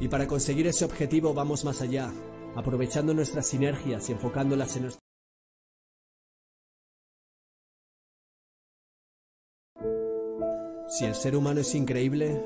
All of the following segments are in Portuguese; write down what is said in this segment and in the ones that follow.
Y para conseguir ese objetivo vamos más allá, aprovechando nuestras sinergias y enfocándolas en nuestra... Si el ser humano es increíble...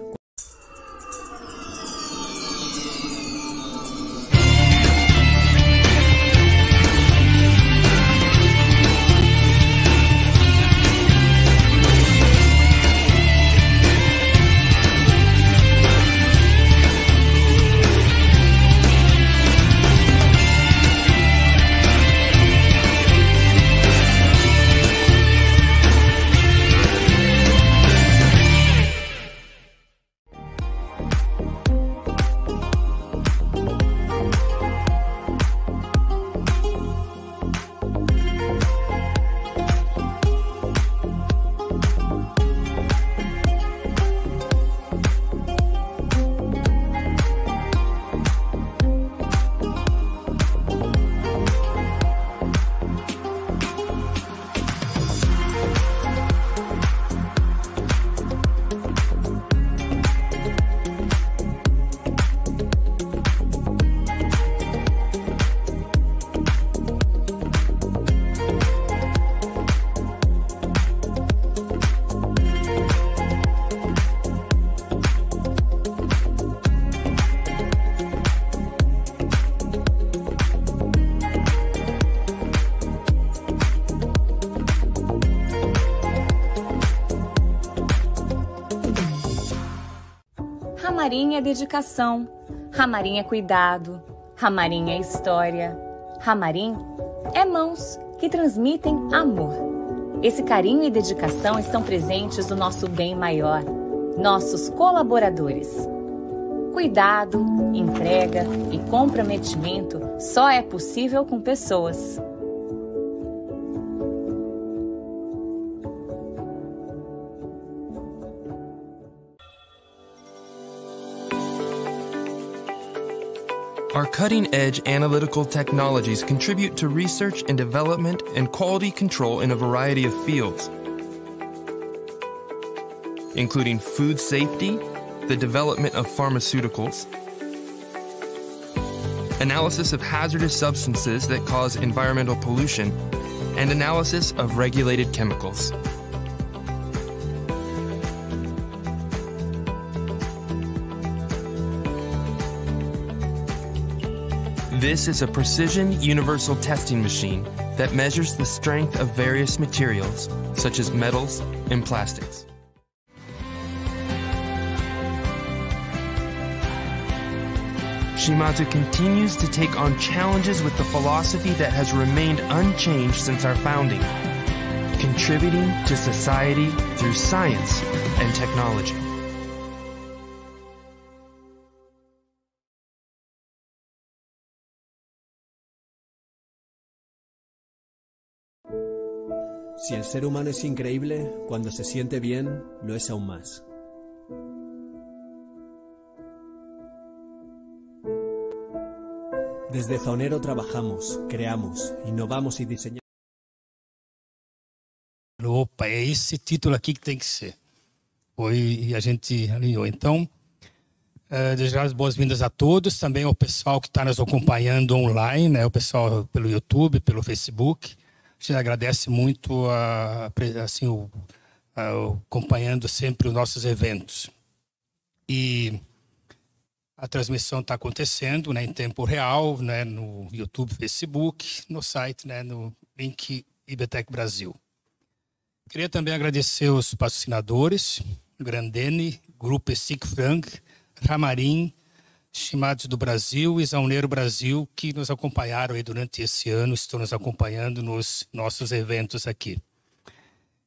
educação, Ramarim é cuidado, Ramarim é história. Ramarim é mãos que transmitem amor. Esse carinho e dedicação estão presentes no nosso bem maior, nossos colaboradores. Cuidado, entrega e comprometimento só é possível com pessoas. Our cutting edge analytical technologies contribute to research and development and quality control in a variety of fields, including food safety, the development of pharmaceuticals, analysis of hazardous substances that cause environmental pollution, and analysis of regulated chemicals. This is a precision universal testing machine that measures the strength of various materials, such as metals and plastics. Shimazu continues to take on challenges with the philosophy that has remained unchanged since our founding, contributing to society through science and technology. Si el ser humano es increíble, cuando se siente bien, lo es aún más. Desde Faunero trabajamos, creamos, inovamos e diseñamos. Opa, é esse título aqui que tem que ser. Foi a gente alinhou. Então, é, desejar as boas-vindas a todos, também ao pessoal que está nos acompanhando online, né, o pessoal pelo YouTube, pelo Facebook gente agradece muito a, assim, o, a, acompanhando sempre os nossos eventos. E a transmissão está acontecendo né, em tempo real, né, no YouTube, Facebook, no site, né, no link Ibetec Brasil. Queria também agradecer os patrocinadores, Grandene, Grupo Sic Frank, Ramarim, estimados do Brasil e Zauneiro Brasil, que nos acompanharam aí durante esse ano, estão nos acompanhando nos nossos eventos aqui.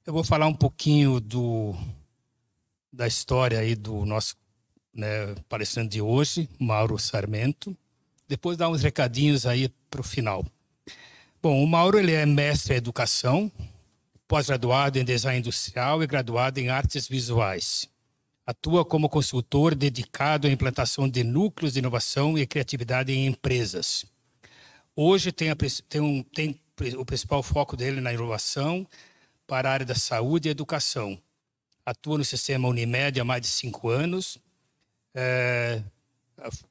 Eu vou falar um pouquinho do, da história aí do nosso né, palestrante de hoje, Mauro Sarmento. Depois dar uns recadinhos aí para o final. Bom, o Mauro ele é mestre em educação, pós-graduado em design industrial e graduado em artes visuais. Atua como consultor dedicado à implantação de núcleos de inovação e criatividade em empresas. Hoje tem, a, tem, um, tem o principal foco dele na inovação para a área da saúde e educação. Atua no sistema Unimed há mais de cinco anos. É,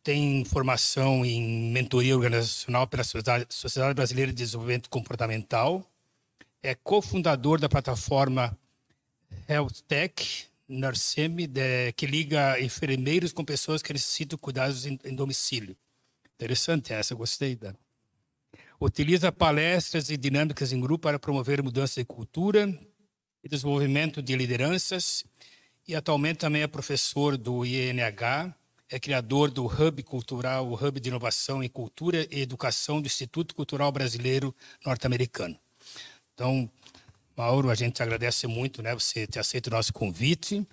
tem formação em mentoria organizacional pela Sociedade Brasileira de Desenvolvimento Comportamental. É cofundador da plataforma HealthTech, Narceme de, que liga enfermeiros com pessoas que necessitam cuidados em, em domicílio. Interessante essa, gostei da. Utiliza palestras e dinâmicas em grupo para promover mudança de cultura e desenvolvimento de lideranças. E atualmente também é professor do INH, é criador do Hub Cultural, o Hub de Inovação em Cultura e Educação do Instituto Cultural Brasileiro Norte-Americano. Então, Mauro, a gente agradece muito, né, você ter aceito o nosso convite.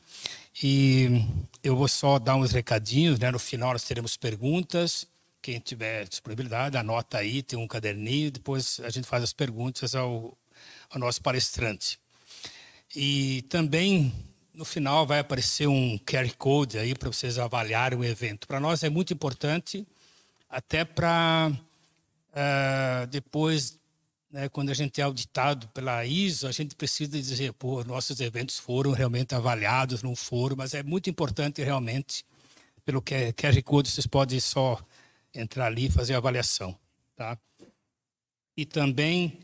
E eu vou só dar uns recadinhos, né? No final nós teremos perguntas. Quem tiver disponibilidade, anota aí, tem um caderninho, depois a gente faz as perguntas ao, ao nosso palestrante. E também no final vai aparecer um QR Code aí para vocês avaliarem o evento. Para nós é muito importante, até para uh, eh, depois né, quando a gente é auditado pela ISO, a gente precisa dizer, pô, nossos eventos foram realmente avaliados, não foram, mas é muito importante realmente, pelo que é, QR Code, vocês podem só entrar ali e fazer a avaliação. Tá? E também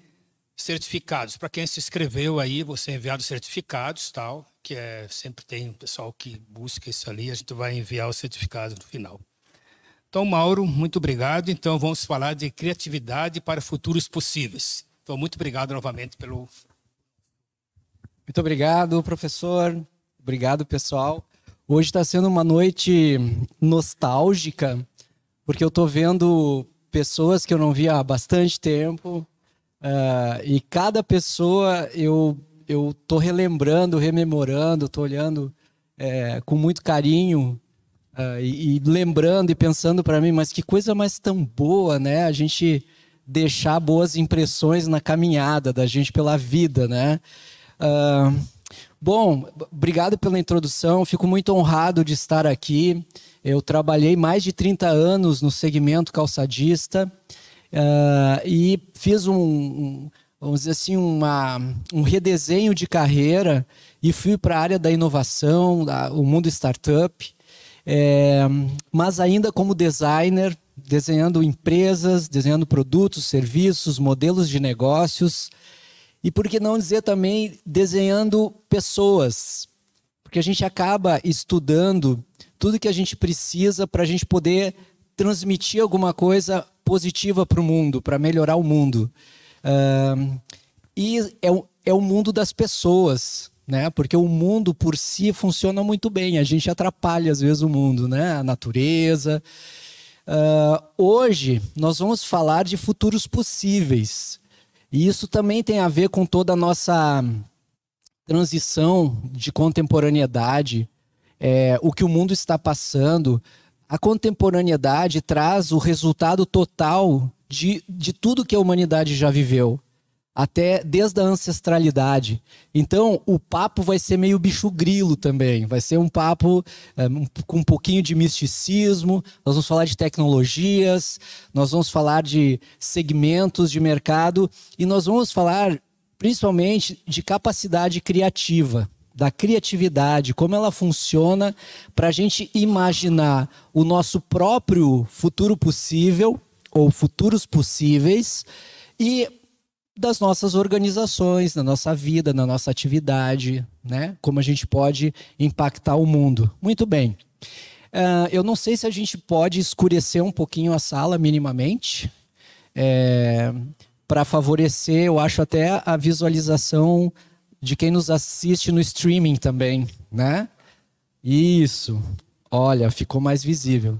certificados. Para quem se inscreveu aí, você é enviado certificados, tal, que é sempre tem um pessoal que busca isso ali, a gente vai enviar o certificado no final. Então, Mauro, muito obrigado. Então, vamos falar de criatividade para futuros possíveis. Então, muito obrigado novamente pelo. Muito obrigado, professor. Obrigado, pessoal. Hoje está sendo uma noite nostálgica, porque eu estou vendo pessoas que eu não via há bastante tempo, uh, e cada pessoa eu eu tô relembrando, rememorando, tô olhando é, com muito carinho Uh, e, e, lembrando e pensando para mim, mas que coisa mais tão boa, né? A gente deixar boas impressões na caminhada da gente pela vida, né? Uh, bom, obrigado pela introdução. Fico muito honrado de estar aqui. Eu trabalhei mais de 30 anos no segmento calçadista uh, e fiz um, um vamos dizer assim, uma, um redesenho de carreira e fui para a área da inovação, da, o mundo startup. É, mas ainda como designer, desenhando empresas, desenhando produtos, serviços, modelos de negócios e por que não dizer também desenhando pessoas, porque a gente acaba estudando tudo que a gente precisa para a gente poder transmitir alguma coisa positiva para o mundo, para melhorar o mundo. Uh, e é o, é o mundo das pessoas né? Porque o mundo por si funciona muito bem, a gente atrapalha às vezes o mundo, né? A natureza. Uh, hoje nós vamos falar de futuros possíveis. E isso também tem a ver com toda a nossa transição de contemporaneidade, é, o que o mundo está passando. A contemporaneidade traz o resultado total de, de tudo que a humanidade já viveu até desde a ancestralidade. Então, o papo vai ser meio bicho grilo também. Vai ser um papo é, um, com um pouquinho de misticismo. Nós vamos falar de tecnologias, nós vamos falar de segmentos de mercado e nós vamos falar principalmente de capacidade criativa, da criatividade, como ela funciona para a gente imaginar o nosso próprio futuro possível ou futuros possíveis e das nossas organizações, na nossa vida, na nossa atividade, né? Como a gente pode impactar o mundo. Muito bem. Uh, eu não sei se a gente pode escurecer um pouquinho a sala minimamente, é, eh, para favorecer, eu acho, até a visualização de quem nos assiste no streaming também, né? Isso. Olha, ficou mais visível.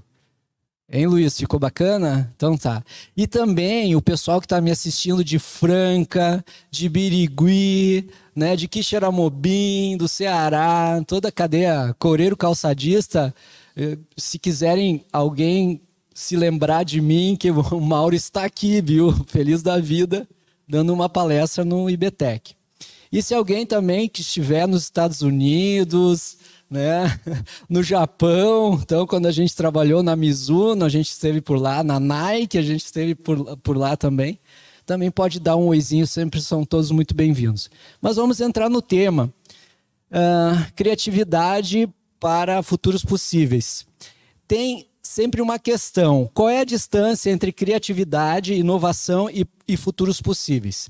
Hein, Luiz? Ficou bacana? Então tá. E também o pessoal que está me assistindo de Franca, de Birigui, né, de Quixeramobim, do Ceará, toda a cadeia Coreiro Calçadista. Eh, se quiserem alguém se lembrar de mim, que o Mauro está aqui, viu? Feliz da vida, dando uma palestra no IBTEC. E se alguém também que estiver nos Estados Unidos, né? no Japão. Então, quando a gente trabalhou na Mizuno, a gente esteve por lá, na Nike, a gente esteve por, por lá também. Também pode dar um oizinho, sempre são todos muito bem-vindos. Mas vamos entrar no tema. Uh, criatividade para futuros possíveis. Tem sempre uma questão: qual é a distância entre criatividade, inovação e, e futuros possíveis?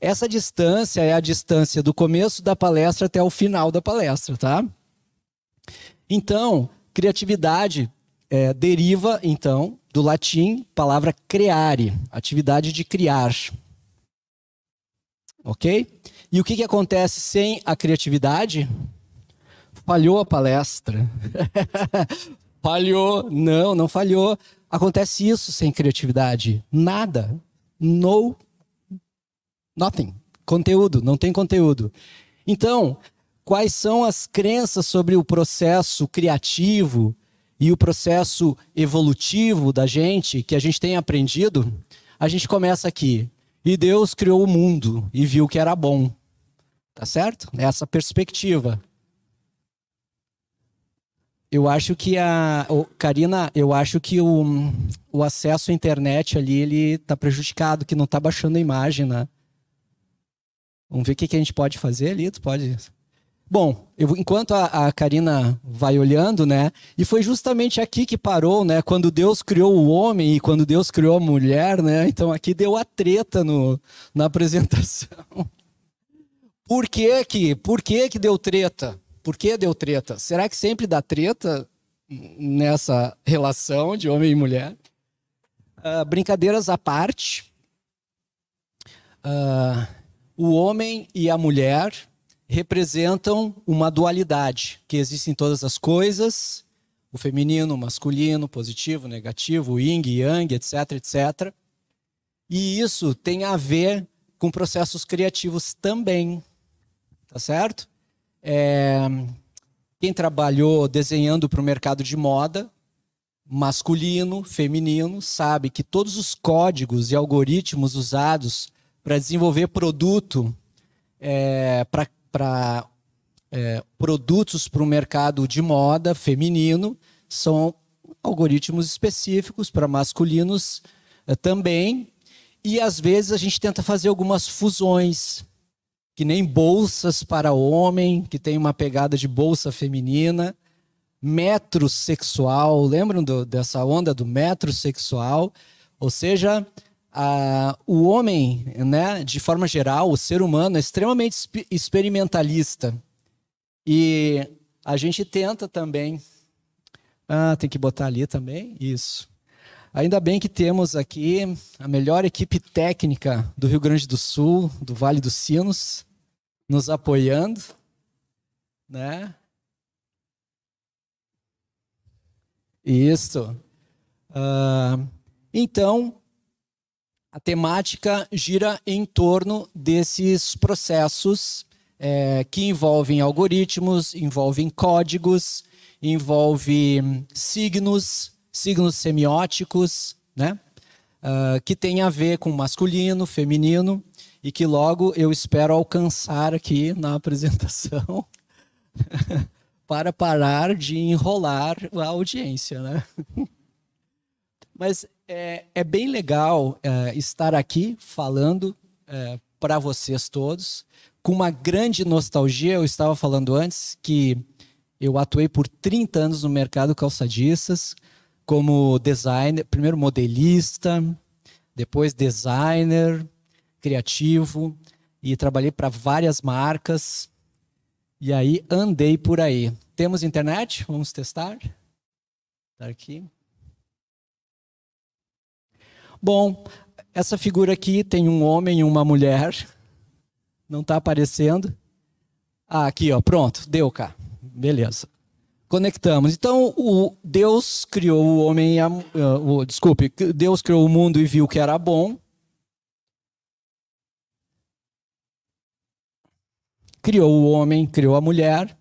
Essa distância é a distância do começo da palestra até o final da palestra, tá? Então, criatividade é, deriva, então, do latim, palavra creare, atividade de criar. Ok? E o que, que acontece sem a criatividade? Falhou a palestra. falhou. Não, não falhou. Acontece isso sem criatividade. Nada. No. Nothing. Conteúdo. Não tem conteúdo. Então, quais são as crenças sobre o processo criativo e o processo evolutivo da gente que a gente tem aprendido, a gente começa aqui. E Deus criou o mundo e viu que era bom. Tá certo? É essa perspectiva. Eu acho que a. Oh, Karina, eu acho que o, o acesso à internet ali, ele tá prejudicado, que não tá baixando a imagem, né? Vamos ver o que, que a gente pode fazer ali. Tu pode Bom, eu, enquanto a, a Karina vai olhando, né? E foi justamente aqui que parou, né? Quando Deus criou o homem e quando Deus criou a mulher, né? Então aqui deu a treta no, na apresentação. Por que que, por que que deu treta? Por que deu treta? Será que sempre dá treta nessa relação de homem e mulher? Uh, brincadeiras à parte, uh, o homem e a mulher representam uma dualidade que existe em todas as coisas, o feminino, o masculino, positivo, negativo, yin, yang, etc, etc. E isso tem a ver com processos criativos também, tá certo? É... Quem trabalhou desenhando para o mercado de moda, masculino, feminino, sabe que todos os códigos e algoritmos usados para desenvolver produto é, para para é, produtos para o mercado de moda feminino, são algoritmos específicos para masculinos é, também. E às vezes a gente tenta fazer algumas fusões, que nem bolsas para homem, que tem uma pegada de bolsa feminina, metro sexual, lembram do, dessa onda do metro sexual? Ou seja, ah, o homem, né, de forma geral, o ser humano é extremamente experimentalista. E a gente tenta também. Ah, tem que botar ali também? Isso. Ainda bem que temos aqui a melhor equipe técnica do Rio Grande do Sul, do Vale dos Sinos, nos apoiando, né? Isso. Ah, então, a temática gira em torno desses processos é, que envolvem algoritmos, envolvem códigos, envolve hum, signos, signos semióticos, né? Uh, que tem a ver com masculino, feminino, e que logo eu espero alcançar aqui na apresentação para parar de enrolar a audiência, né? Mas é, é bem legal é, estar aqui falando é, para vocês todos, com uma grande nostalgia. Eu estava falando antes que eu atuei por 30 anos no mercado calçadistas, como designer, primeiro modelista, depois designer, criativo, e trabalhei para várias marcas. E aí andei por aí. Temos internet? Vamos testar? Tá aqui. Bom, essa figura aqui tem um homem e uma mulher. Não está aparecendo. Ah, aqui, ó, pronto, deu cá. Beleza. Conectamos. Então, o Deus criou o homem e a, uh, o, desculpe, Deus criou o mundo e viu que era bom. Criou o homem, criou a mulher.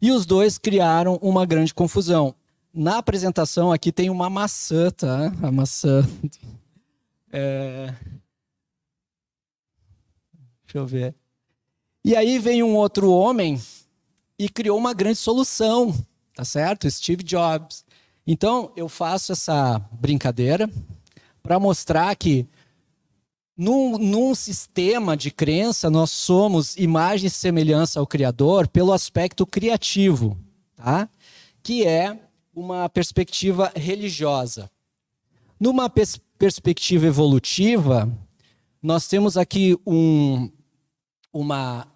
E os dois criaram uma grande confusão. Na apresentação aqui tem uma maçã, tá? A maçã. É... Deixa eu ver. E aí vem um outro homem e criou uma grande solução, tá certo? Steve Jobs. Então, eu faço essa brincadeira para mostrar que num, num, sistema de crença, nós somos imagem e semelhança ao Criador pelo aspecto criativo, tá? que é uma perspectiva religiosa. Numa pers perspectiva evolutiva, nós temos aqui um, uma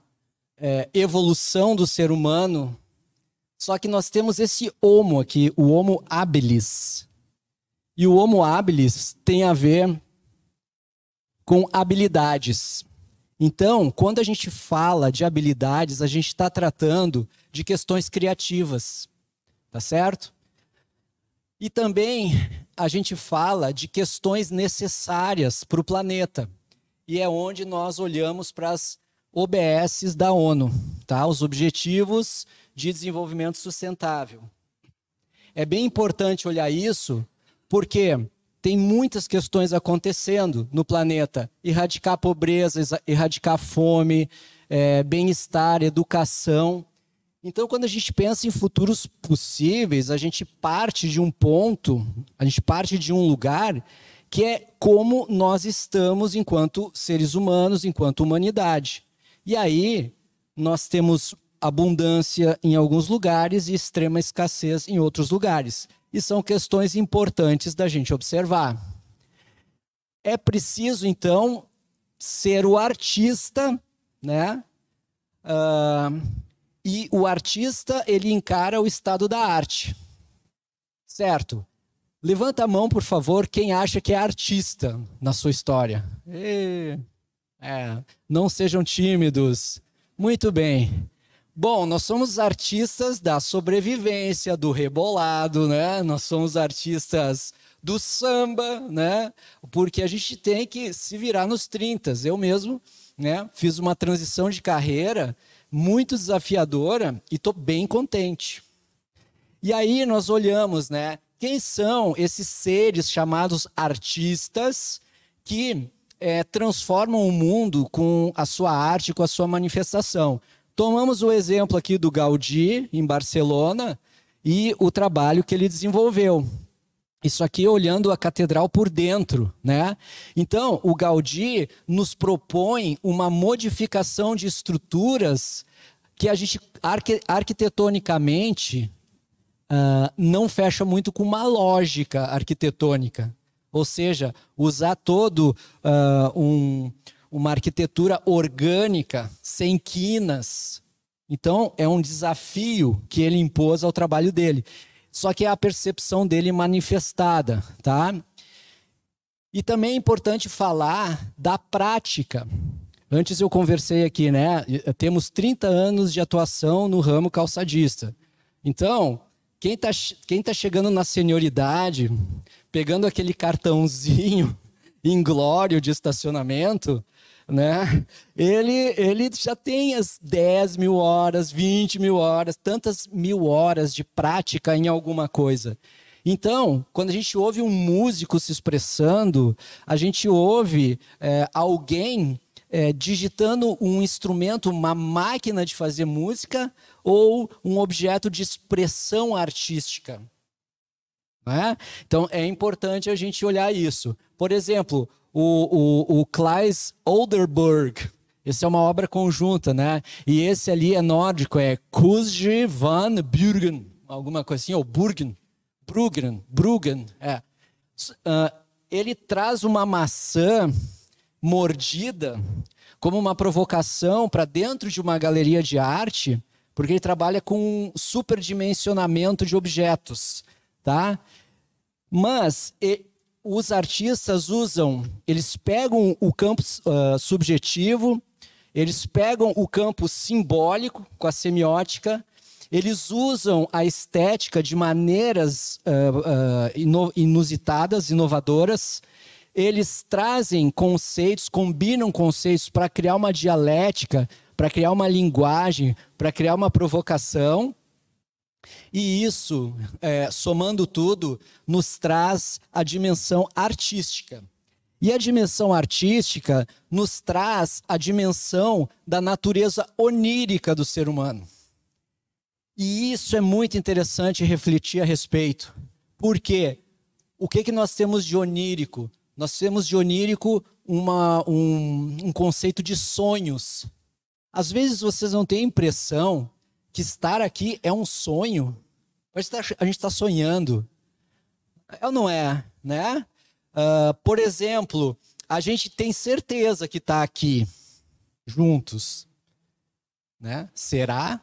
é, evolução do ser humano, só que nós temos esse homo aqui, o homo habilis. E o homo habilis tem a ver com habilidades. Então, quando a gente fala de habilidades, a gente está tratando de questões criativas, tá certo? E também a gente fala de questões necessárias para o planeta. E é onde nós olhamos para as OBSs da ONU, tá? os Objetivos de Desenvolvimento Sustentável. É bem importante olhar isso, porque tem muitas questões acontecendo no planeta: erradicar a pobreza, erradicar a fome, é, bem-estar, educação. Então, quando a gente pensa em futuros possíveis, a gente parte de um ponto, a gente parte de um lugar que é como nós estamos enquanto seres humanos, enquanto humanidade. E aí nós temos abundância em alguns lugares e extrema escassez em outros lugares. E são questões importantes da gente observar. É preciso, então, ser o artista, né? Uh e o artista, ele encara o estado da arte. Certo? Levanta a mão, por favor, quem acha que é artista na sua história. E... É, não sejam tímidos. Muito bem. Bom, nós somos artistas da sobrevivência, do rebolado, né? Nós somos artistas do samba, né? Porque a gente tem que se virar nos 30. Eu mesmo, né, fiz uma transição de carreira muito desafiadora e estou bem contente. E aí nós olhamos, né? Quem são esses seres chamados artistas que é, transformam o mundo com a sua arte, com a sua manifestação? Tomamos o exemplo aqui do Gaudí, em Barcelona, e o trabalho que ele desenvolveu. Isso aqui olhando a catedral por dentro, né? Então, o Gaudí nos propõe uma modificação de estruturas que a gente arqu arquitetonicamente uh, não fecha muito com uma lógica arquitetônica. Ou seja, usar todo uh, um, uma arquitetura orgânica, sem quinas. Então, é um desafio que ele impôs ao trabalho dele só que é a percepção dele manifestada, tá? E também é importante falar da prática. Antes eu conversei aqui, né? Temos 30 anos de atuação no ramo calçadista. Então, quem está quem tá chegando na senioridade, pegando aquele cartãozinho inglório de estacionamento, né? Ele, ele já tem as 10 mil horas, 20 mil horas, tantas mil horas de prática em alguma coisa. Então, quando a gente ouve um músico se expressando, a gente ouve é, alguém é, digitando um instrumento, uma máquina de fazer música ou um objeto de expressão artística. Né? Então, é importante a gente olhar isso. Por exemplo, o, o, o Klaes Olderburg. Essa é uma obra conjunta, né? E esse ali é nórdico, é Kusje van Bruggen, alguma coisa assim, ou Burgen, Bruggen, Bruggen, é. Uh, ele traz uma maçã mordida como uma provocação para dentro de uma galeria de arte, porque ele trabalha com um superdimensionamento de objetos, tá? Mas e, os artistas usam, eles pegam o campo uh, subjetivo, eles pegam o campo simbólico com a semiótica, eles usam a estética de maneiras uh, uh, inusitadas, inovadoras, eles trazem conceitos, combinam conceitos para criar uma dialética, para criar uma linguagem, para criar uma provocação e isso, é, somando tudo, nos traz a dimensão artística. E a dimensão artística nos traz a dimensão da natureza onírica do ser humano. E isso é muito interessante refletir a respeito. Porque o que, que nós temos de onírico? Nós temos de onírico uma, um, um conceito de sonhos. Às vezes vocês não têm a impressão que estar aqui é um sonho. A gente está sonhando. É ou não é? Né? Uh, por exemplo, a gente tem certeza que está aqui juntos. Né? Será?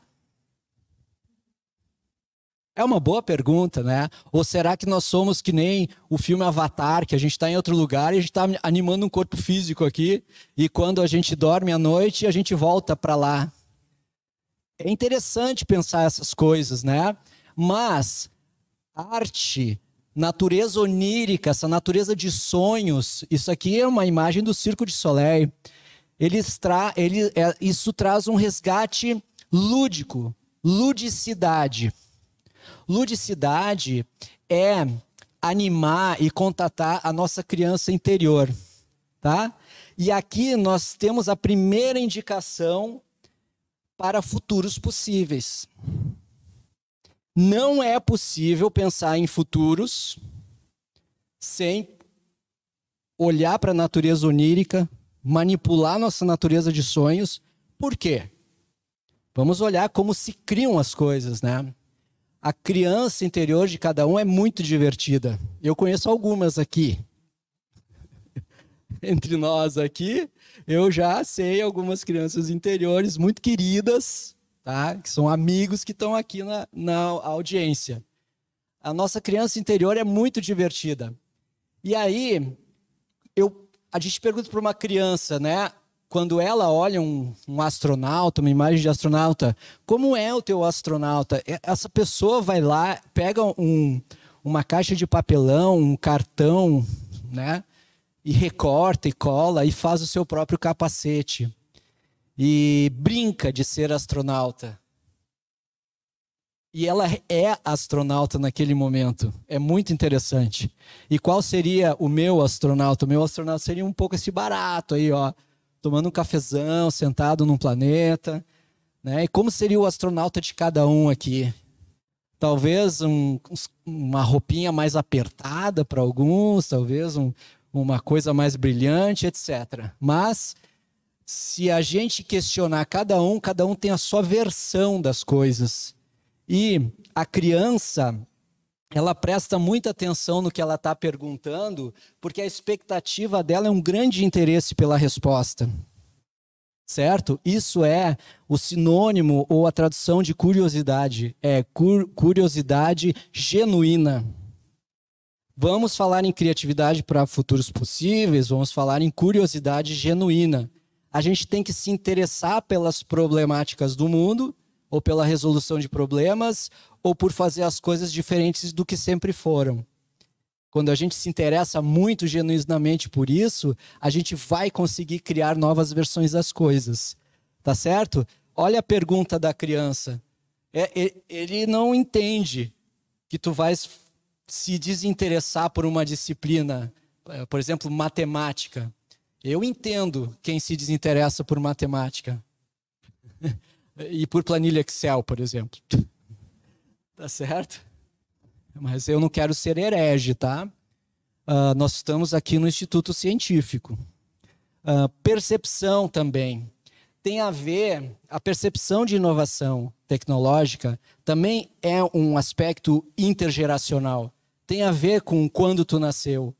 É uma boa pergunta, né? Ou será que nós somos que nem o filme Avatar, que a gente está em outro lugar e a gente está animando um corpo físico aqui, e quando a gente dorme à noite, a gente volta para lá, é interessante pensar essas coisas, né? Mas arte, natureza onírica, essa natureza de sonhos, isso aqui é uma imagem do Circo de Soleil. tra ele, é, isso traz um resgate lúdico, ludicidade. Ludicidade é animar e contatar a nossa criança interior, tá? E aqui nós temos a primeira indicação para futuros possíveis. Não é possível pensar em futuros sem olhar para a natureza onírica, manipular nossa natureza de sonhos. Por quê? Vamos olhar como se criam as coisas, né? A criança interior de cada um é muito divertida. Eu conheço algumas aqui. entre nós aqui, eu já sei algumas crianças interiores muito queridas, tá? que são amigos que estão aqui na, na audiência. A nossa criança interior é muito divertida. E aí, eu, a gente pergunta para uma criança, né? Quando ela olha um, um astronauta, uma imagem de astronauta, como é o teu astronauta? Essa pessoa vai lá, pega um, uma caixa de papelão, um cartão, né? e recorta e cola e faz o seu próprio capacete e brinca de ser astronauta. E ela é astronauta naquele momento. É muito interessante. E qual seria o meu astronauta? O meu astronauta seria um pouco esse barato aí, ó, tomando um cafezão, sentado num planeta, né? E como seria o astronauta de cada um aqui? Talvez um, uma roupinha mais apertada para alguns, talvez um, uma coisa mais brilhante, etc. Mas se a gente questionar cada um, cada um tem a sua versão das coisas. E a criança, ela presta muita atenção no que ela está perguntando, porque a expectativa dela é um grande interesse pela resposta. Certo? Isso é o sinônimo ou a tradução de curiosidade. É curiosidade genuína. Vamos falar em criatividade para futuros possíveis, vamos falar em curiosidade genuína. A gente tem que se interessar pelas problemáticas do mundo, ou pela resolução de problemas, ou por fazer as coisas diferentes do que sempre foram. Quando a gente se interessa muito genuinamente por isso, a gente vai conseguir criar novas versões das coisas. Tá certo? Olha a pergunta da criança. É, ele não entende que tu vais se desinteressar por uma disciplina, eh, por exemplo, matemática. Eu entendo quem se desinteressa por matemática e por planilha Excel, por exemplo. tá certo? Mas eu não quero ser herege, tá? Uh, nós estamos aqui no Instituto Científico. Uh, percepção também tem a ver a percepção de inovação tecnológica também é um aspecto intergeracional tem a ver com quando tu nasceu.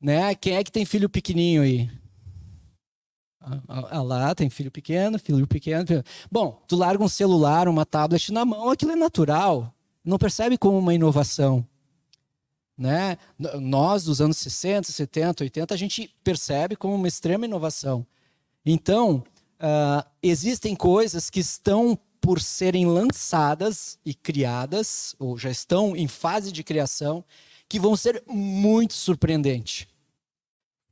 Né? Quem é que tem filho pequenininho aí? Ah, ah, lá, tem filho pequeno, filho pequeno, filho... Bom, tu larga um celular, uma tablet na mão, aquilo é natural. Não percebe como uma inovação. Né? Nós, dos anos 60, 70, 80, a gente percebe como uma extrema inovação. Então, uh, existem coisas que estão por serem lançadas e criadas, ou já estão em fase de criação, que vão ser muito surpreendentes.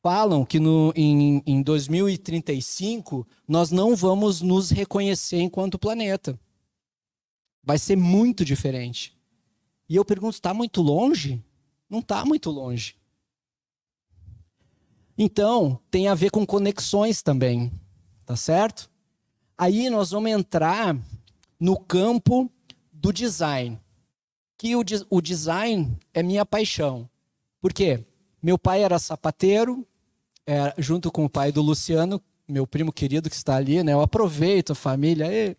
Falam que no, em, em 2035 nós não vamos nos reconhecer enquanto planeta. Vai ser muito diferente. E eu pergunto: está muito longe? Não está muito longe. Então, tem a ver com conexões também, tá certo? Aí nós vamos entrar no campo do design. Que o, de, o design é minha paixão. Por quê? Meu pai era sapateiro, é, junto com o pai do Luciano, meu primo querido que está ali, né? Eu aproveito a família. E... Uh,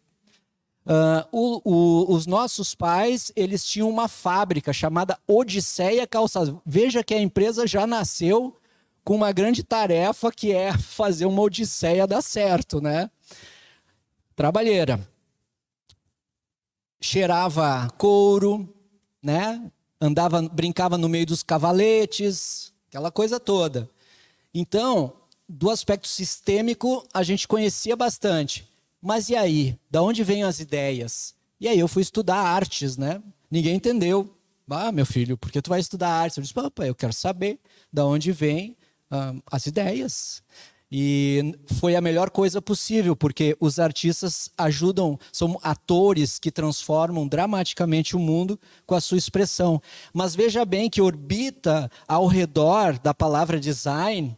ah, o, o, os nossos pais, eles tinham uma fábrica chamada Odisseia Calçados. Veja que a empresa já nasceu com uma grande tarefa que é fazer uma odisseia dar certo, né? Trabalheira cheirava couro, né? Andava, brincava no meio dos cavaletes, aquela coisa toda. Então, do aspecto sistêmico, a gente conhecia bastante. Mas e aí? Da onde vêm as ideias? E aí eu fui estudar artes, né? Ninguém entendeu. Ah, meu filho, por que tu vai estudar artes? Eu disse, papai, eu quero saber da onde vêm ah, as ideias. E foi a melhor coisa possível, porque os artistas ajudam, são atores que transformam dramaticamente o mundo com a sua expressão. Mas veja bem que orbita ao redor da palavra design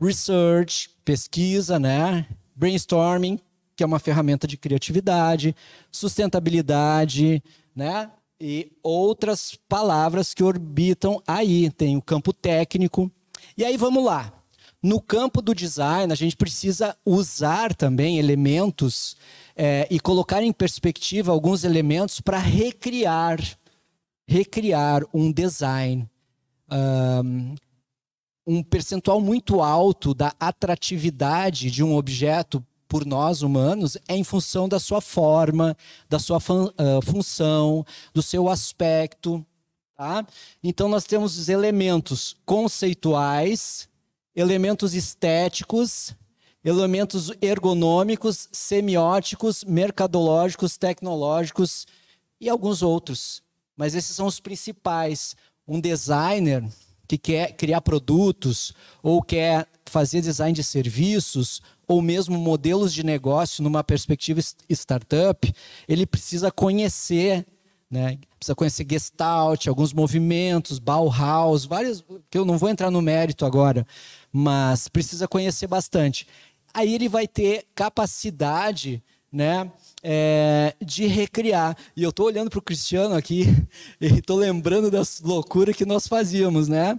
research, pesquisa, né? brainstorming, que é uma ferramenta de criatividade, sustentabilidade, né? E outras palavras que orbitam aí. Tem o campo técnico. E aí vamos lá. No campo do design, a gente precisa usar também elementos é, e colocar em perspectiva alguns elementos para recriar, recriar um design. Um, um percentual muito alto da atratividade de um objeto por nós humanos é em função da sua forma, da sua fun uh, função, do seu aspecto. Tá? Então, nós temos elementos conceituais elementos estéticos, elementos ergonômicos, semióticos, mercadológicos, tecnológicos e alguns outros. Mas esses são os principais. Um designer que quer criar produtos ou quer fazer design de serviços ou mesmo modelos de negócio numa perspectiva startup, ele precisa conhecer né? Precisa conhecer Gestalt, alguns movimentos, Bauhaus, vários que eu não vou entrar no mérito agora, mas precisa conhecer bastante. Aí ele vai ter capacidade, né, é, de recriar. E eu estou olhando para o Cristiano aqui e estou lembrando das loucuras que nós fazíamos, né?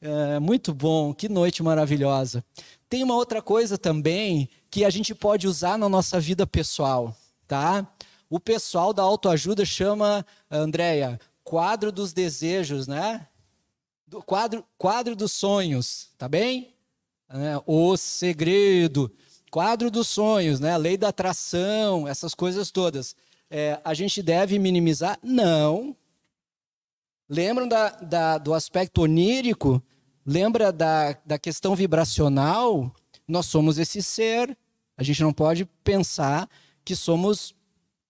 É, muito bom, que noite maravilhosa. Tem uma outra coisa também que a gente pode usar na nossa vida pessoal, tá? O pessoal da autoajuda chama, Andréia, quadro dos desejos, né? Do quadro, quadro dos sonhos, tá bem? É, o segredo, quadro dos sonhos, né? Lei da atração, essas coisas todas. É, a gente deve minimizar? Não. Lembram da, da, do aspecto onírico? Lembra da, da questão vibracional? Nós somos esse ser. A gente não pode pensar que somos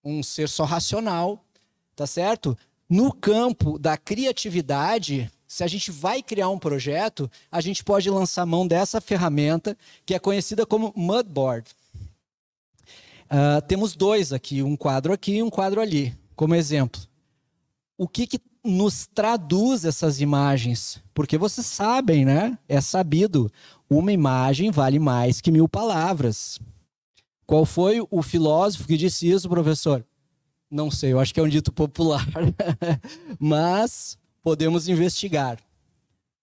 um ser só racional, tá certo? No campo da criatividade, se a gente vai criar um projeto, a gente pode lançar mão dessa ferramenta que é conhecida como Mudboard. Uh, temos dois aqui, um quadro aqui e um quadro ali, como exemplo. O que, que nos traduz essas imagens? Porque vocês sabem, né? É sabido, uma imagem vale mais que mil palavras. Qual foi o filósofo que disse isso, professor? Não sei, eu acho que é um dito popular. Mas podemos investigar.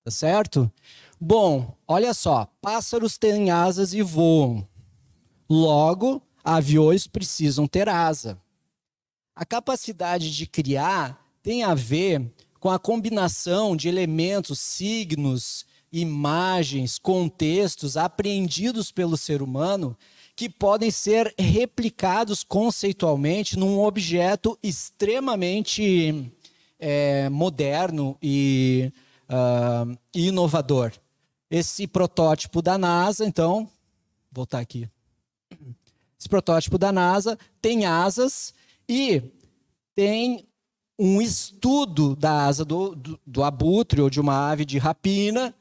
Tá certo? Bom, olha só. Pássaros têm asas e voam. Logo, aviões precisam ter asa. A capacidade de criar tem a ver com a combinação de elementos, signos, imagens, contextos apreendidos pelo ser humano que podem ser replicados conceitualmente num objeto extremamente é, moderno e uh, inovador. Esse protótipo da NASA, então, voltar aqui. Esse protótipo da NASA tem asas e tem um estudo da asa do, do, do abutre ou de uma ave de rapina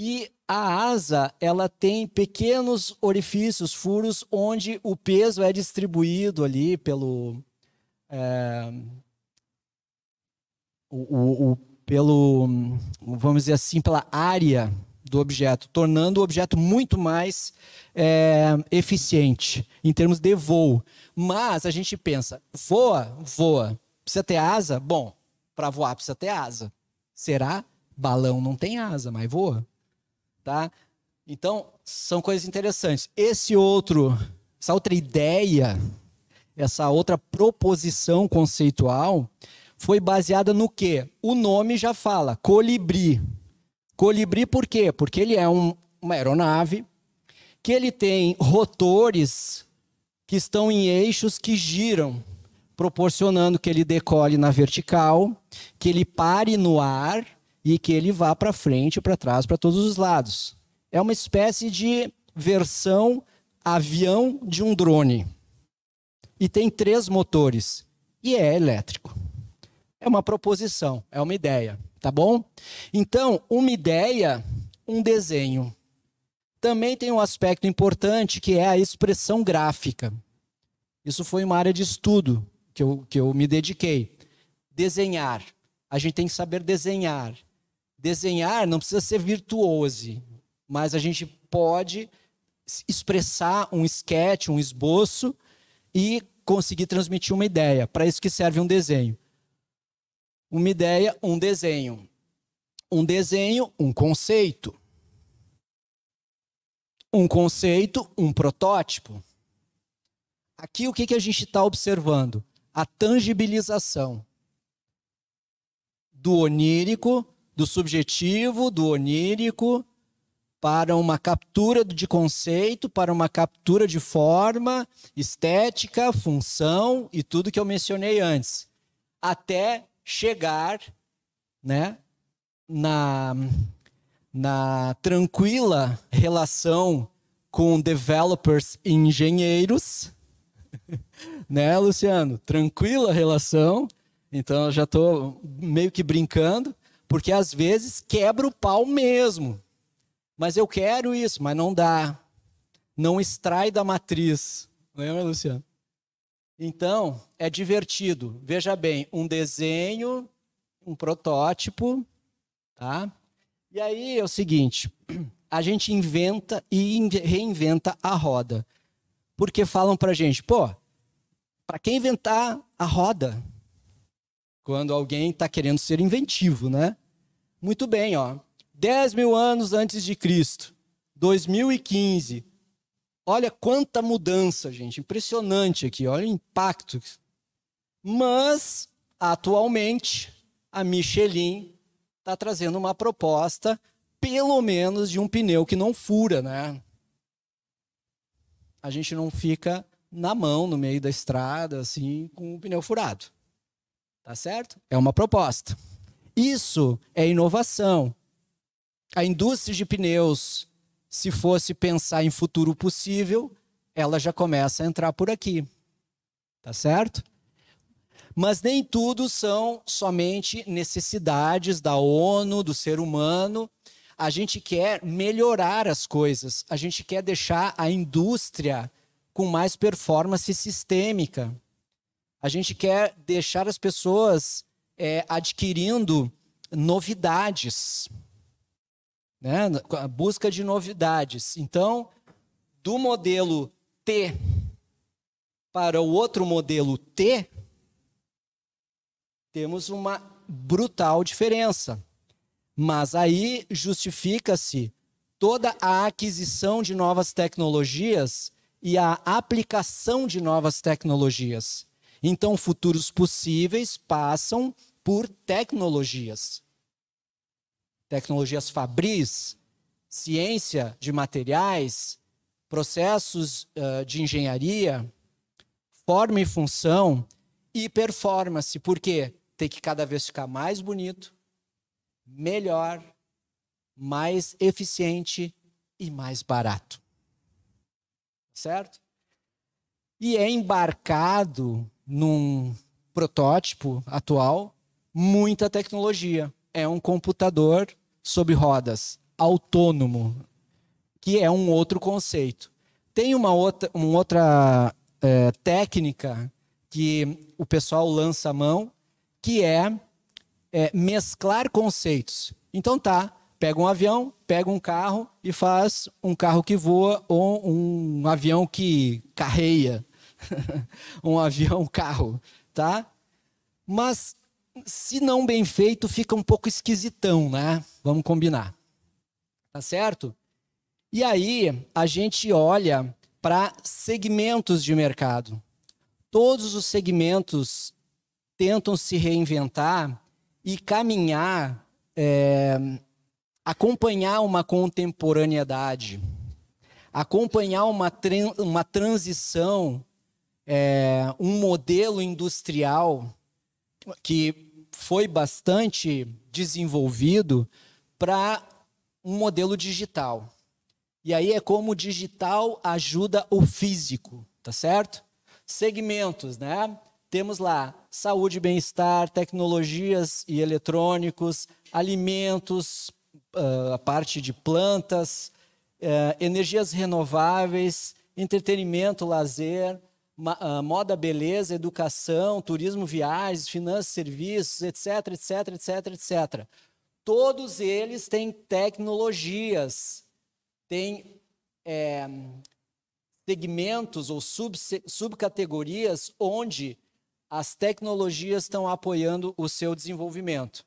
e a asa, ela tem pequenos orifícios, furos, onde o peso é distribuído ali pelo... É, o, o, o, pelo, vamos dizer assim, pela área do objeto, tornando o objeto muito mais é, eficiente em termos de voo. Mas a gente pensa, voa, voa, precisa ter asa? Bom, para voar precisa ter asa. Será? Balão não tem asa, mas voa tá? Então, são coisas interessantes. Esse outro, essa outra ideia, essa outra proposição conceitual foi baseada no quê? O nome já fala, colibri. Colibri por quê? Porque ele é um, uma aeronave que ele tem rotores que estão em eixos que giram, proporcionando que ele decole na vertical, que ele pare no ar e que ele vá para frente, para trás, para todos os lados. É uma espécie de versão avião de um drone. E tem três motores e é elétrico. É uma proposição, é uma ideia, tá bom? Então, uma ideia, um desenho. Também tem um aspecto importante que é a expressão gráfica. Isso foi uma área de estudo que eu, que eu me dediquei. Desenhar. A gente tem que saber desenhar desenhar não precisa ser virtuose, mas a gente pode expressar um esquete, um esboço e conseguir transmitir uma ideia. Para isso que serve um desenho. Uma ideia, um desenho. Um desenho, um conceito. Um conceito, um protótipo. Aqui o que, que a gente está observando? A tangibilização do onírico do subjetivo, do onírico, para uma captura de conceito, para uma captura de forma, estética, função e tudo que eu mencionei antes, até chegar, né, na na tranquila relação com developers e engenheiros, né, Luciano? Tranquila relação. Então eu já estou meio que brincando, porque às vezes quebra o pau mesmo. Mas eu quero isso, mas não dá. Não extrai da matriz. Lembra, Luciano? Então, é divertido. Veja bem, um desenho, um protótipo, tá? E aí é o seguinte, a gente inventa e reinventa a roda. Porque falam pra gente, pô, para quem inventar a roda? Quando alguém está querendo ser inventivo, né? Muito bem, ó. 10 mil anos antes de Cristo, 2015. Olha quanta mudança, gente. Impressionante aqui, olha o impacto. Mas, atualmente, a Michelin está trazendo uma proposta, pelo menos, de um pneu que não fura, né? A gente não fica na mão, no meio da estrada, assim, com o pneu furado. Tá certo? É uma proposta. Isso é inovação. A indústria de pneus, se fosse pensar em futuro possível, ela já começa a entrar por aqui. Tá certo? Mas nem tudo são somente necessidades da ONU, do ser humano. A gente quer melhorar as coisas, a gente quer deixar a indústria com mais performance sistêmica. A gente quer deixar as pessoas é, adquirindo novidades, né? a busca de novidades. Então, do modelo T para o outro modelo T, temos uma brutal diferença. Mas aí justifica-se toda a aquisição de novas tecnologias e a aplicação de novas tecnologias. Então, futuros possíveis passam por tecnologias. Tecnologias fabris, ciência de materiais, processos uh, de engenharia, forma e função e performance. Por quê? Tem que cada vez ficar mais bonito, melhor, mais eficiente e mais barato. Certo? E é embarcado num protótipo atual muita tecnologia. É um computador sobre rodas, autônomo, que é um outro conceito. Tem uma outra, uma outra é, técnica que o pessoal lança a mão, que é, é mesclar conceitos. Então tá, pega um avião, pega um carro e faz um carro que voa ou um avião que carreia. um avião, um carro, tá? Mas se não bem feito, fica um pouco esquisitão, né? Vamos combinar. Tá certo? E aí a gente olha para segmentos de mercado. Todos os segmentos tentam se reinventar e caminhar, é, acompanhar uma contemporaneidade, acompanhar uma, uma transição é, um modelo industrial que foi bastante desenvolvido para um modelo digital. E aí é como o digital ajuda o físico, tá certo? Segmentos, né? Temos lá saúde e bem-estar, tecnologias e eletrônicos, alimentos, ah, a parte de plantas, eh, energias renováveis, entretenimento, lazer, ah, moda, beleza, educação, turismo, viagens, finanças, serviços, etc, etc, etc, etc. Todos eles têm tecnologias, têm é, segmentos ou sub, subcategorias onde as tecnologias estão apoiando o seu desenvolvimento.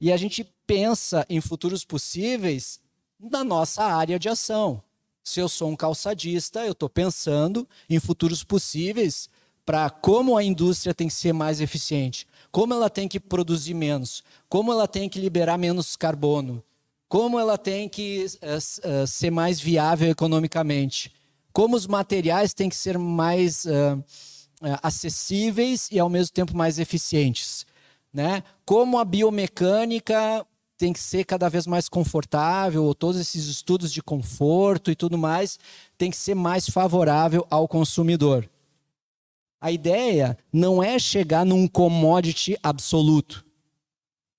E a gente pensa em futuros possíveis na nossa área de ação. Se eu sou um calçadista, eu estou pensando em futuros possíveis para como a indústria tem que ser mais eficiente, como ela tem que produzir menos, como ela tem que liberar menos carbono, como ela tem que uh, uh, ser mais viável economicamente, como os materiais têm que ser mais uh, acessíveis e ao mesmo tempo mais eficientes, né? Como a biomecânica tem que ser cada vez mais confortável, ou todos esses estudos de conforto e tudo mais, tem que ser mais favorável ao consumidor. A ideia não é chegar num commodity absoluto.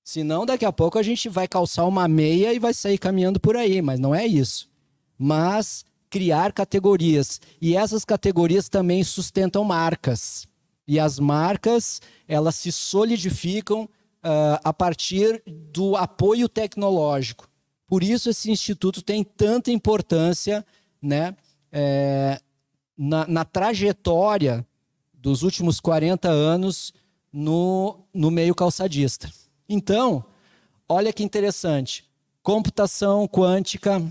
Senão, daqui a pouco a gente vai calçar uma meia e vai sair caminhando por aí, mas não é isso. Mas criar categorias. E essas categorias também sustentam marcas. E as marcas, elas se solidificam uh, a partir do apoio tecnológico. Por isso esse instituto tem tanta importância né, é, na, na, trajetória dos últimos 40 anos no, no meio calçadista. Então, olha que interessante: computação quântica,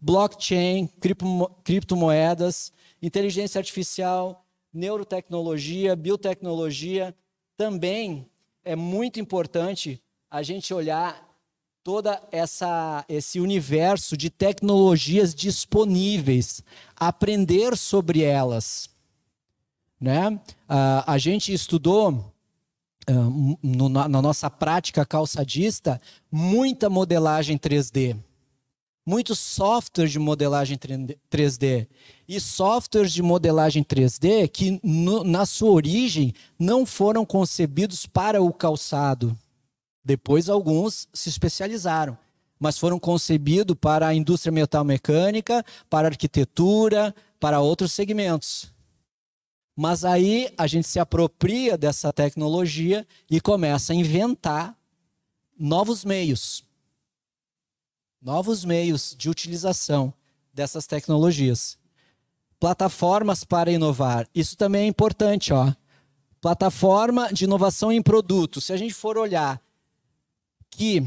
blockchain, criptomo criptomoedas, inteligência artificial, neurotecnologia, biotecnologia também é muito importante a gente olhar toda essa esse universo de tecnologias disponíveis, aprender sobre elas, né? a, ah, a gente estudou ah, no, na, na nossa prática calçadista muita modelagem 3D muitos softwares de modelagem 3D e softwares de modelagem 3D que no, na sua origem não foram concebidos para o calçado. Depois alguns se especializaram, mas foram concebidos para a indústria metal mecânica, para arquitetura, para outros segmentos. Mas aí a gente se apropria dessa tecnologia e começa a inventar novos meios novos meios de utilização dessas tecnologias. Plataformas para inovar. Isso também é importante, ó. Plataforma de inovação em produtos. Se a gente for olhar que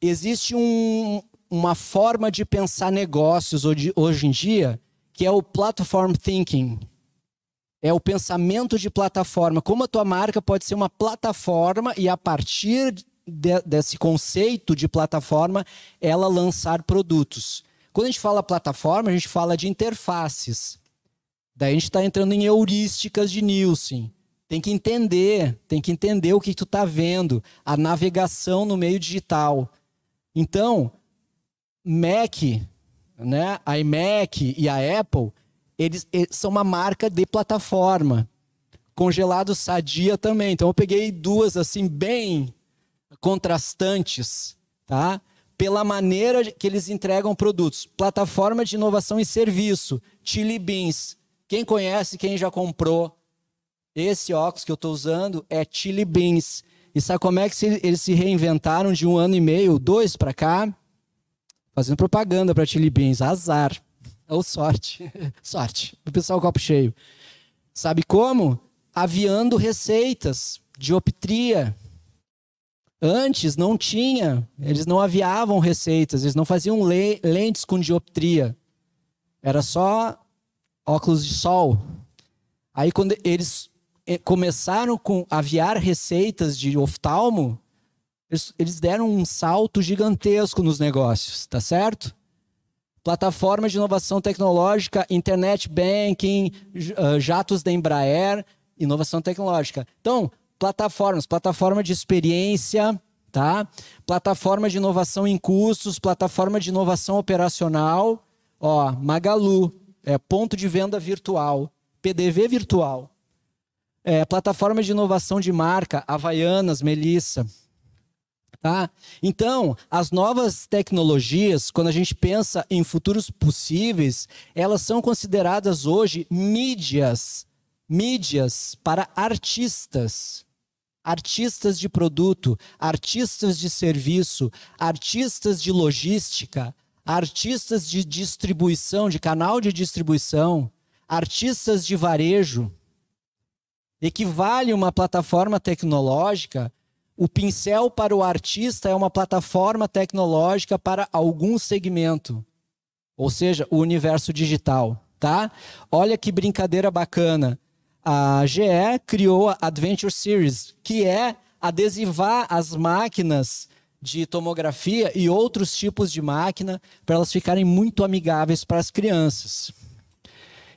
existe um, uma forma de pensar negócios hoje, hoje em dia, que é o platform thinking. É o pensamento de plataforma. Como a tua marca pode ser uma plataforma e a partir de, desse conceito de plataforma ela lançar produtos. Quando a gente fala plataforma, a gente fala de interfaces. Daí a gente está entrando em heurísticas de Nielsen. Tem que entender, tem que entender o que tu está vendo, a navegação no meio digital. Então, Mac, né, a iMac e a Apple, eles, eles são uma marca de plataforma. Congelado Sadia também. Então eu peguei duas assim bem contrastantes, tá? Pela maneira que eles entregam produtos. Plataforma de inovação e serviço, Chili Beans. Quem conhece, quem já comprou esse óculos que eu estou usando é Chili Beans. E sabe como é que eles se reinventaram de um ano e meio, dois para cá? Fazendo propaganda para Chili Beans. Azar. Ou sorte. sorte. O pessoal copo cheio. Sabe como? Aviando receitas de optria, Antes não tinha, eles não aviavam receitas, eles não faziam le lentes com dioptria. Era só óculos de sol. Aí quando eles eh, começaram com aviar receitas de oftalmo, eles, eles deram um salto gigantesco nos negócios, tá certo? Plataforma de inovação tecnológica, internet banking, ah, jatos da Embraer, inovação tecnológica. Então, plataformas, plataforma de experiência, tá? Plataforma de inovação em custos plataforma de inovação operacional, ó, Magalu, é ponto de venda virtual, PDV virtual. É, plataforma de inovação de marca, Havaianas, Melissa. Tá? Então, as novas tecnologias, quando a gente pensa em futuros possíveis, elas são consideradas hoje mídias mídias para artistas, artistas de produto, artistas de serviço, artistas de logística, artistas de distribuição, de canal de distribuição, artistas de varejo. Equivale uma plataforma tecnológica. O pincel para o artista é uma plataforma tecnológica para algum segmento, ou seja, o universo digital, tá? Olha que brincadeira bacana a GE criou a Adventure Series, que é adesivar as máquinas de tomografia e outros tipos de máquina para elas ficarem muito amigáveis para as crianças.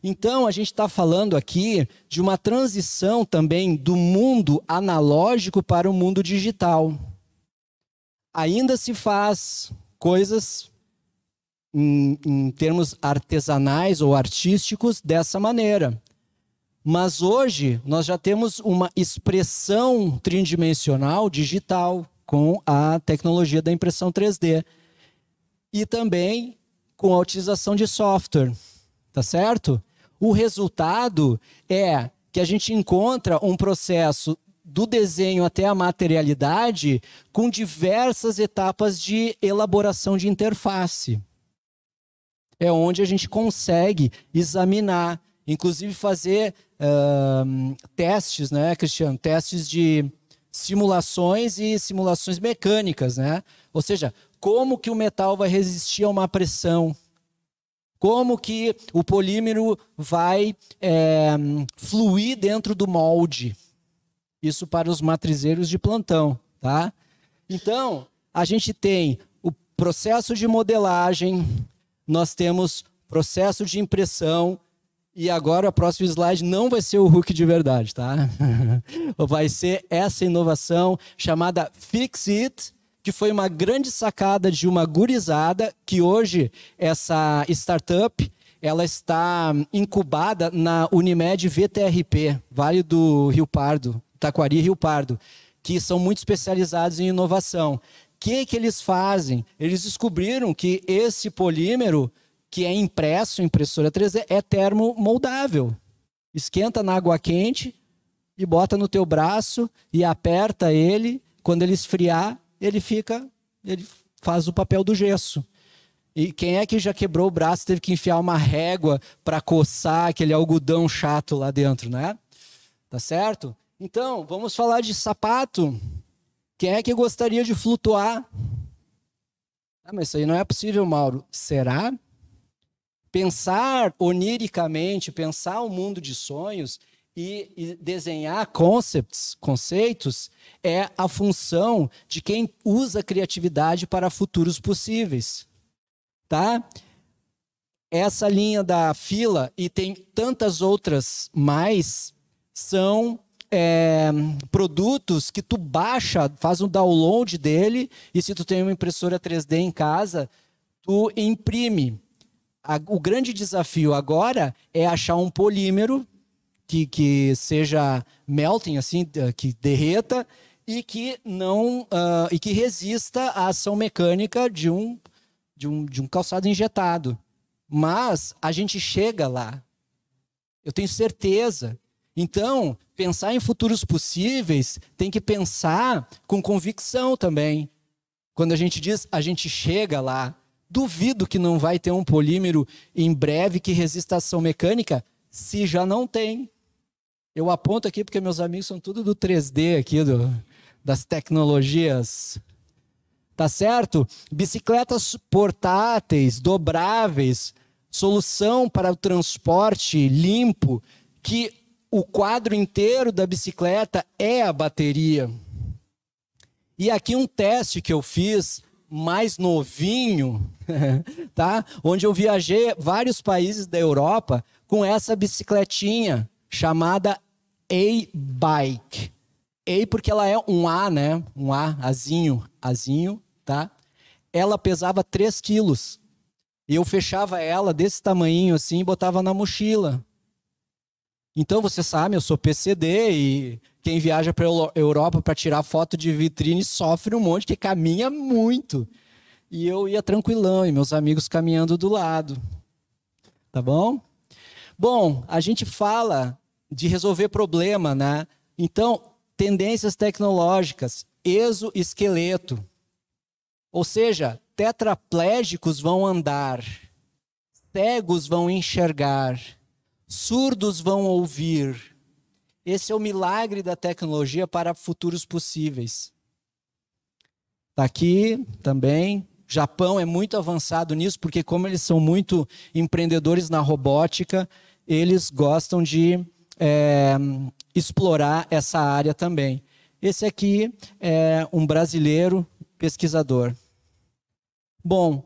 Então, a gente está falando aqui de uma transição também do mundo analógico para o mundo digital. Ainda se faz coisas em, em termos artesanais ou artísticos dessa maneira. Mas hoje nós já temos uma expressão tridimensional digital com a tecnologia da impressão 3D e também com a utilização de software, tá certo? O resultado é que a gente encontra um processo do desenho até a materialidade com diversas etapas de elaboração de interface. É onde a gente consegue examinar Inclusive fazer uh, testes, né, Cristiano? Testes de simulações e simulações mecânicas, né? Ou seja, como que o metal vai resistir a uma pressão? Como que o polímero vai é, fluir dentro do molde? Isso para os matrizeiros de plantão, tá? Então, a gente tem o processo de modelagem, nós temos processo de impressão, e agora o próximo slide não vai ser o Hulk de verdade, tá? vai ser essa inovação chamada Fix It, que foi uma grande sacada de uma gurizada, que hoje essa startup ela está incubada na Unimed VTRP, Vale do Rio Pardo, Taquari Rio Pardo, que são muito especializados em inovação. O que, que eles fazem? Eles descobriram que esse polímero que é impresso, impressora 3D, é termomoldável. Esquenta na água quente e bota no teu braço e aperta ele. Quando ele esfriar, ele fica, ele faz o papel do gesso. E quem é que já quebrou o braço teve que enfiar uma régua para coçar aquele algodão chato lá dentro, né? Tá certo? Então, vamos falar de sapato. Quem é que gostaria de flutuar? Ah, mas isso aí não é possível, Mauro. Será? pensar oniricamente, pensar o um mundo de sonhos e, e desenhar concepts, conceitos, é a função de quem usa a criatividade para futuros possíveis. Tá? Essa linha da fila, e tem tantas outras mais, são é, produtos que tu baixa, faz um download dele, e se tu tem uma impressora 3D em casa, tu imprime a, o grande desafio agora é achar um polímero que, que seja melting, assim, que derreta e que não uh, e que resista à ação mecânica de um, de um de um calçado injetado. Mas a gente chega lá. Eu tenho certeza. Então, pensar em futuros possíveis tem que pensar com convicção também. Quando a gente diz a gente chega lá, Duvido que não vai ter um polímero em breve que resista a ação mecânica, se já não tem. Eu aponto aqui porque meus amigos são tudo do 3D aqui, do, das tecnologias. Tá certo? Bicicletas portáteis, dobráveis, solução para o transporte limpo, que o quadro inteiro da bicicleta é a bateria. E aqui um teste que eu fiz mais novinho, tá? Onde eu viajei vários países da Europa com essa bicicletinha chamada A-Bike. A porque ela é um A, né? Um A, azinho, azinho, tá? Ela pesava 3 quilos. E eu fechava ela desse tamanho assim e botava na mochila. Então, você sabe, eu sou PCD e quem viaja para Europa para tirar foto de vitrine sofre um monte, que caminha muito. E eu ia tranquilão, e meus amigos caminhando do lado. Tá bom? Bom, a gente fala de resolver problema, né? Então, tendências tecnológicas, exoesqueleto. Ou seja, tetraplégicos vão andar, cegos vão enxergar, surdos vão ouvir, esse é o milagre da tecnologia para futuros possíveis. Está aqui também. Japão é muito avançado nisso, porque, como eles são muito empreendedores na robótica, eles gostam de é, explorar essa área também. Esse aqui é um brasileiro pesquisador. Bom,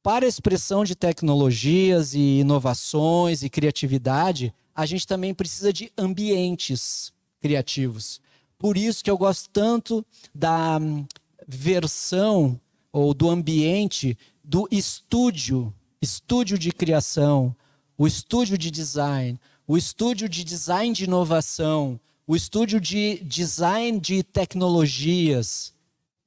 para a expressão de tecnologias e inovações e criatividade, a gente também precisa de ambientes criativos. Por isso que eu gosto tanto da hum, versão ou do ambiente do estúdio, estúdio de criação, o estúdio de design, o estúdio de design de inovação, o estúdio de design de tecnologias.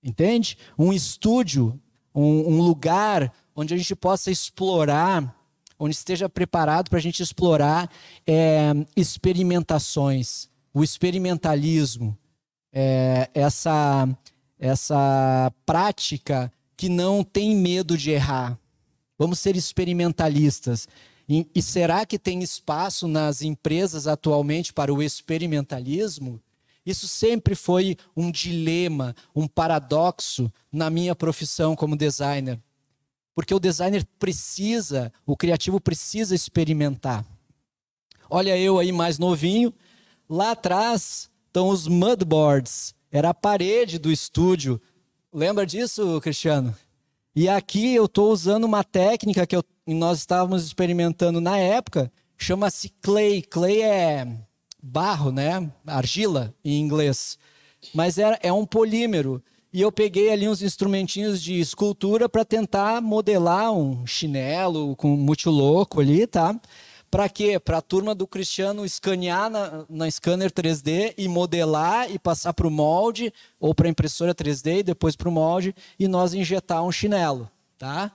Entende? Um estúdio, um, um lugar onde a gente possa explorar onde esteja preparado para a gente explorar é, experimentações, o experimentalismo, é, essa, essa prática que não tem medo de errar. Vamos ser experimentalistas. E, e será que tem espaço nas empresas atualmente para o experimentalismo? Isso sempre foi um dilema, um paradoxo na minha profissão como designer. Porque o designer precisa, o criativo precisa experimentar. Olha eu aí mais novinho, lá atrás estão os mudboards, era a parede do estúdio. Lembra disso, Cristiano? E aqui eu estou usando uma técnica que eu, nós estávamos experimentando na época, chama-se clay. Clay é barro, né? Argila em inglês. Mas é, é um polímero. E eu peguei ali uns instrumentinhos de escultura para tentar modelar um chinelo com muito louco ali, tá? Para quê? Para a turma do Cristiano escanear na, na scanner 3D e modelar e passar para o molde ou para a impressora 3D e depois para o molde e nós injetar um chinelo, tá?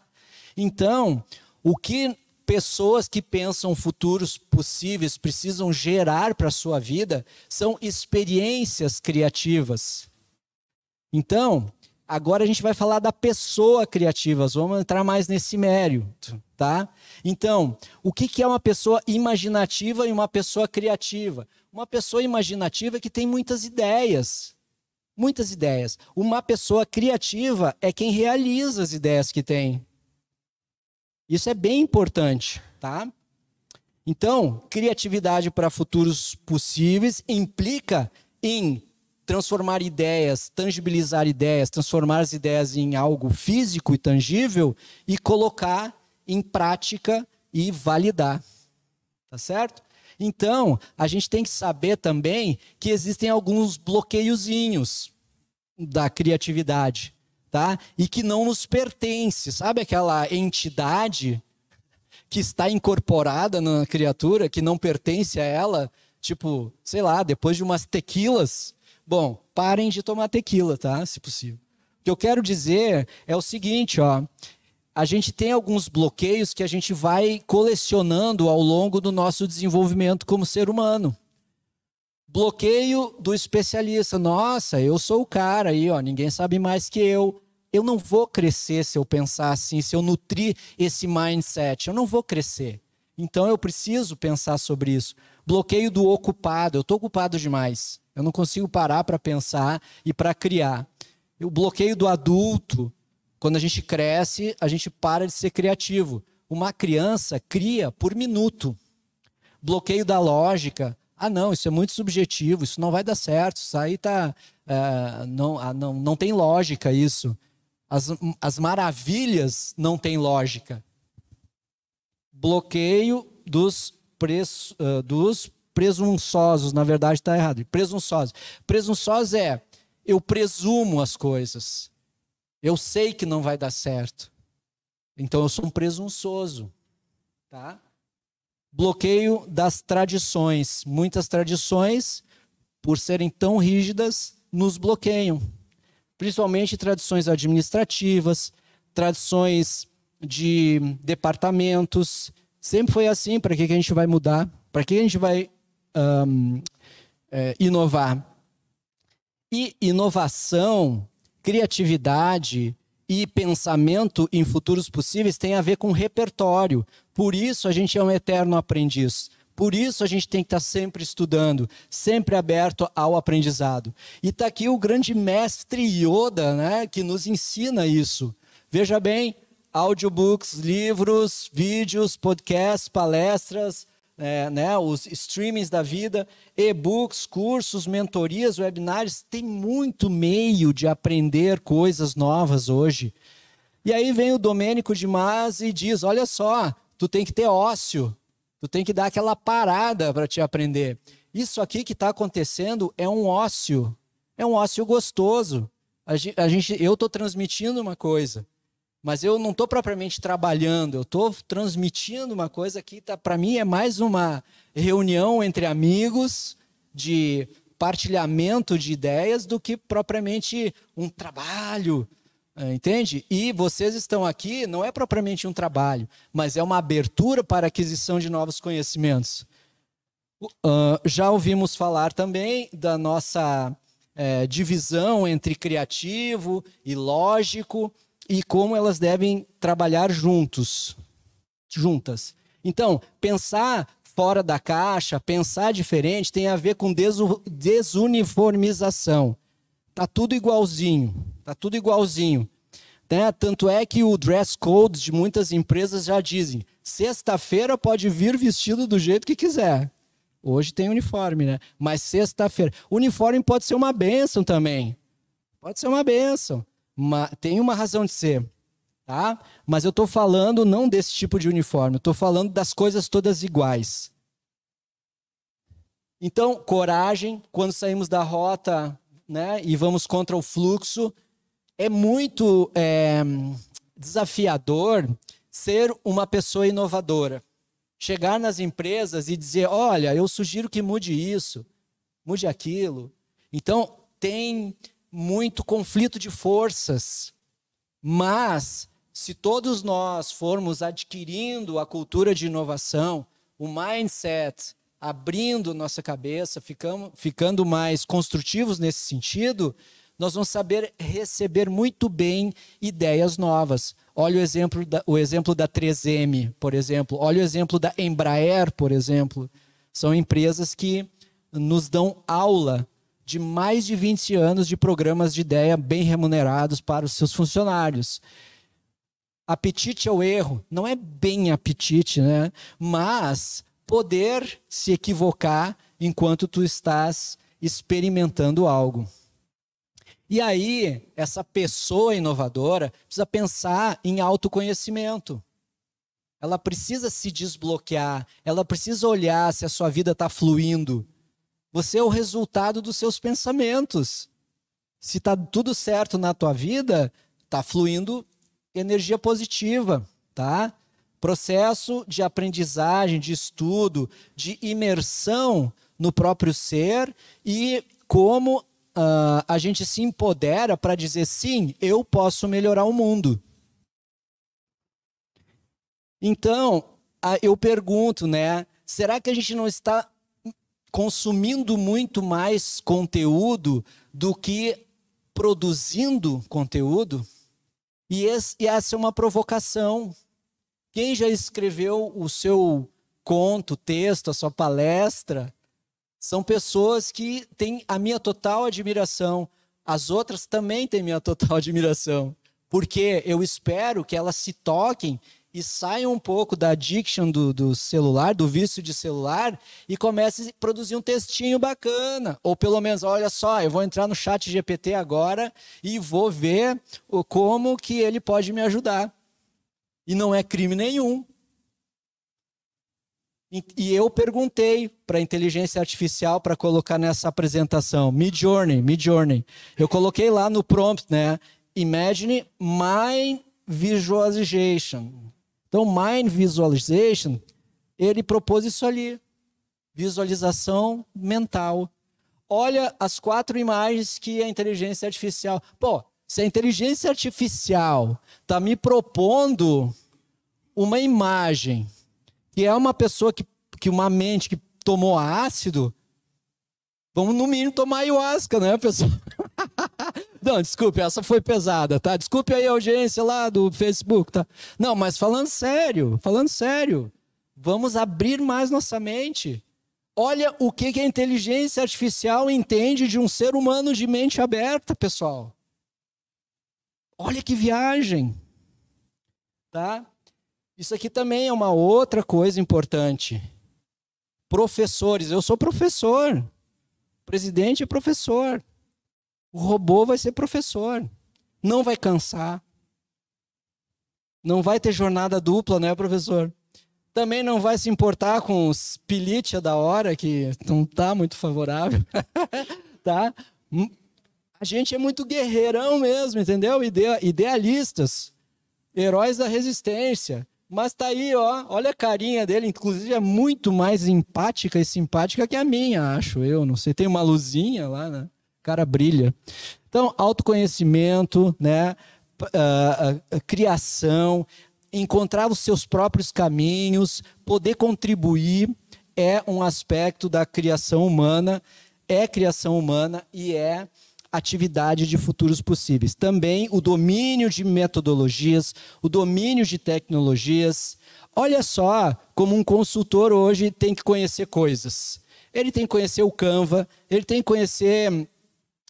Então, o que pessoas que pensam futuros possíveis precisam gerar para a sua vida são experiências criativas. Então, agora a gente vai falar da pessoa criativa, vamos entrar mais nesse mérito, tá? Então, o que, que é uma pessoa imaginativa e uma pessoa criativa? Uma pessoa imaginativa é que tem muitas ideias, muitas ideias. Uma pessoa criativa é quem realiza as ideias que tem. Isso é bem importante, tá? Então, criatividade para futuros possíveis implica em transformar ideias, tangibilizar ideias, transformar as ideias em algo físico e tangível e colocar em prática e validar. Tá certo? Então, a gente tem que saber também que existem alguns bloqueiozinhos da criatividade, tá? E que não nos pertence, sabe aquela entidade que está incorporada na criatura, que não pertence a ela, tipo, sei lá, depois de umas tequilas, Bom, parem de tomar tequila, tá? Se possível. O que eu quero dizer é o seguinte, ó. A gente tem alguns bloqueios que a gente vai colecionando ao longo do nosso desenvolvimento como ser humano. Bloqueio do especialista. Nossa, eu sou o cara aí, ó, ninguém sabe mais que eu. Eu não vou crescer se eu pensar assim, se eu nutrir esse mindset. Eu não vou crescer. Então eu preciso pensar sobre isso. Bloqueio do ocupado. Eu estou ocupado demais. Eu não consigo parar para pensar e para criar. o bloqueio do adulto, quando a gente cresce, a gente para de ser criativo. Uma criança cria por minuto. Bloqueio da lógica. Ah, não, isso é muito subjetivo, isso não vai dar certo, isso aí tá, é, não, ah, não, não tem lógica isso. As, as maravilhas não têm lógica. Bloqueio dos, preço, uh, dos presunçosos, na verdade está errado. Presunçosos. Presunçosos é eu presumo as coisas. Eu sei que não vai dar certo. Então eu sou um presunçoso, tá? Bloqueio das tradições. Muitas tradições, por serem tão rígidas, nos bloqueiam. Principalmente tradições administrativas, tradições de departamentos. Sempre foi assim, para que, que a gente vai mudar? Para que a gente vai um, é, inovar. E inovação, criatividade e pensamento em futuros possíveis tem a ver com repertório. Por isso a gente é um eterno aprendiz. Por isso a gente tem que estar tá sempre estudando, sempre aberto ao aprendizado. E está aqui o grande mestre Yoda, né, que nos ensina isso. Veja bem, audiobooks, livros, vídeos, podcasts, palestras, é, né, os streamings da vida, e-books, cursos, mentorias, webinars, tem muito meio de aprender coisas novas hoje. E aí vem o Domênico de Mas e diz: olha só, tu tem que ter ócio, tu tem que dar aquela parada para te aprender. Isso aqui que está acontecendo é um ócio, é um ócio gostoso. A gente, eu estou transmitindo uma coisa mas eu não estou propriamente trabalhando, eu estou transmitindo uma coisa que tá, para mim é mais uma reunião entre amigos de partilhamento de ideias do que propriamente um trabalho, eh, entende? E vocês estão aqui, não é propriamente um trabalho, mas é uma abertura para aquisição de novos conhecimentos. Uh, já ouvimos falar também da nossa é, divisão entre criativo e lógico e como elas devem trabalhar juntos, juntas. Então, pensar fora da caixa, pensar diferente, tem a ver com desuniformização. Tá tudo igualzinho, tá tudo igualzinho. Né? Tanto é que o dress code de muitas empresas já dizem: sexta-feira pode vir vestido do jeito que quiser. Hoje tem uniforme, né? Mas sexta-feira. Uniforme pode ser uma benção também. Pode ser uma benção uma, tem uma razão de ser, tá? Mas eu estou falando não desse tipo de uniforme, estou falando das coisas todas iguais. Então, coragem, quando saímos da rota né, e vamos contra o fluxo, é muito é, desafiador ser uma pessoa inovadora. Chegar nas empresas e dizer: olha, eu sugiro que mude isso, mude aquilo. Então, tem muito conflito de forças. Mas, se todos nós formos adquirindo a cultura de inovação, o mindset, abrindo nossa cabeça, ficamos, ficando mais construtivos nesse sentido, nós vamos saber receber muito bem ideias novas. Olha o exemplo da, o exemplo da 3M, por exemplo. Olha o exemplo da Embraer, por exemplo. São empresas que nos dão aula de mais de 20 anos de programas de ideia bem remunerados para os seus funcionários. Apetite ao erro não é bem apetite, né? Mas poder se equivocar enquanto tu estás experimentando algo. E aí, essa pessoa inovadora precisa pensar em autoconhecimento. Ela precisa se desbloquear, ela precisa olhar se a sua vida está fluindo, você é o resultado dos seus pensamentos. Se está tudo certo na tua vida, está fluindo energia positiva, tá? Processo de aprendizagem, de estudo, de imersão no próprio ser e como uh, a gente se empodera para dizer sim, eu posso melhorar o mundo. Então, eu pergunto, né? Será que a gente não está consumindo muito mais conteúdo do que produzindo conteúdo. E, esse, e essa é uma provocação. Quem já escreveu o seu conto, texto, a sua palestra, são pessoas que têm a minha total admiração. As outras também têm minha total admiração, porque eu espero que elas se toquem e saia um pouco da addiction do, do, celular, do vício de celular, e comece a produzir um textinho bacana. Ou pelo menos, olha só, eu vou entrar no chat GPT agora e vou ver o, como que ele pode me ajudar. E não é crime nenhum. E, eu perguntei para a inteligência artificial para colocar nessa apresentação, mid Journey. Eu coloquei lá no prompt, né? Imagine my visualization então, Mind Visualization, ele propôs isso ali. Visualização mental. Olha as quatro imagens que a inteligência artificial. Pô, se a inteligência artificial está me propondo uma imagem que é uma pessoa que, que uma mente que tomou ácido, vamos no mínimo tomar ayahuasca, né, pessoal? Não, desculpe, essa foi pesada, tá? Desculpe aí a audiência lá do Facebook, tá? Não, mas falando sério, falando sério, vamos abrir mais nossa mente. Olha o que, que a inteligência artificial entende de um ser humano de mente aberta, pessoal. Olha que viagem, tá? Isso aqui também é uma outra coisa importante. Professores, eu sou professor. O presidente é professor. O robô vai ser professor. Não vai cansar. Não vai ter jornada dupla, né, professor? Também não vai se importar com os pilitia da hora, que não tá muito favorável. tá? Hum, a gente é muito guerreirão mesmo, entendeu? Idealistas, heróis da resistência. Mas tá aí, ó, olha a carinha dele, inclusive é muito mais empática e simpática que a minha, acho eu, não sei, tem uma luzinha lá, né? cara brilha. Então, autoconhecimento, né? Uh, uh, criação, encontrar os seus próprios caminhos, poder contribuir é um aspecto da criação humana, é criação humana e é atividade de futuros possíveis. Também o domínio de metodologias, o domínio de tecnologias. Olha só como um consultor hoje tem que conhecer coisas. Ele tem que conhecer o Canva, ele tem que conhecer hum,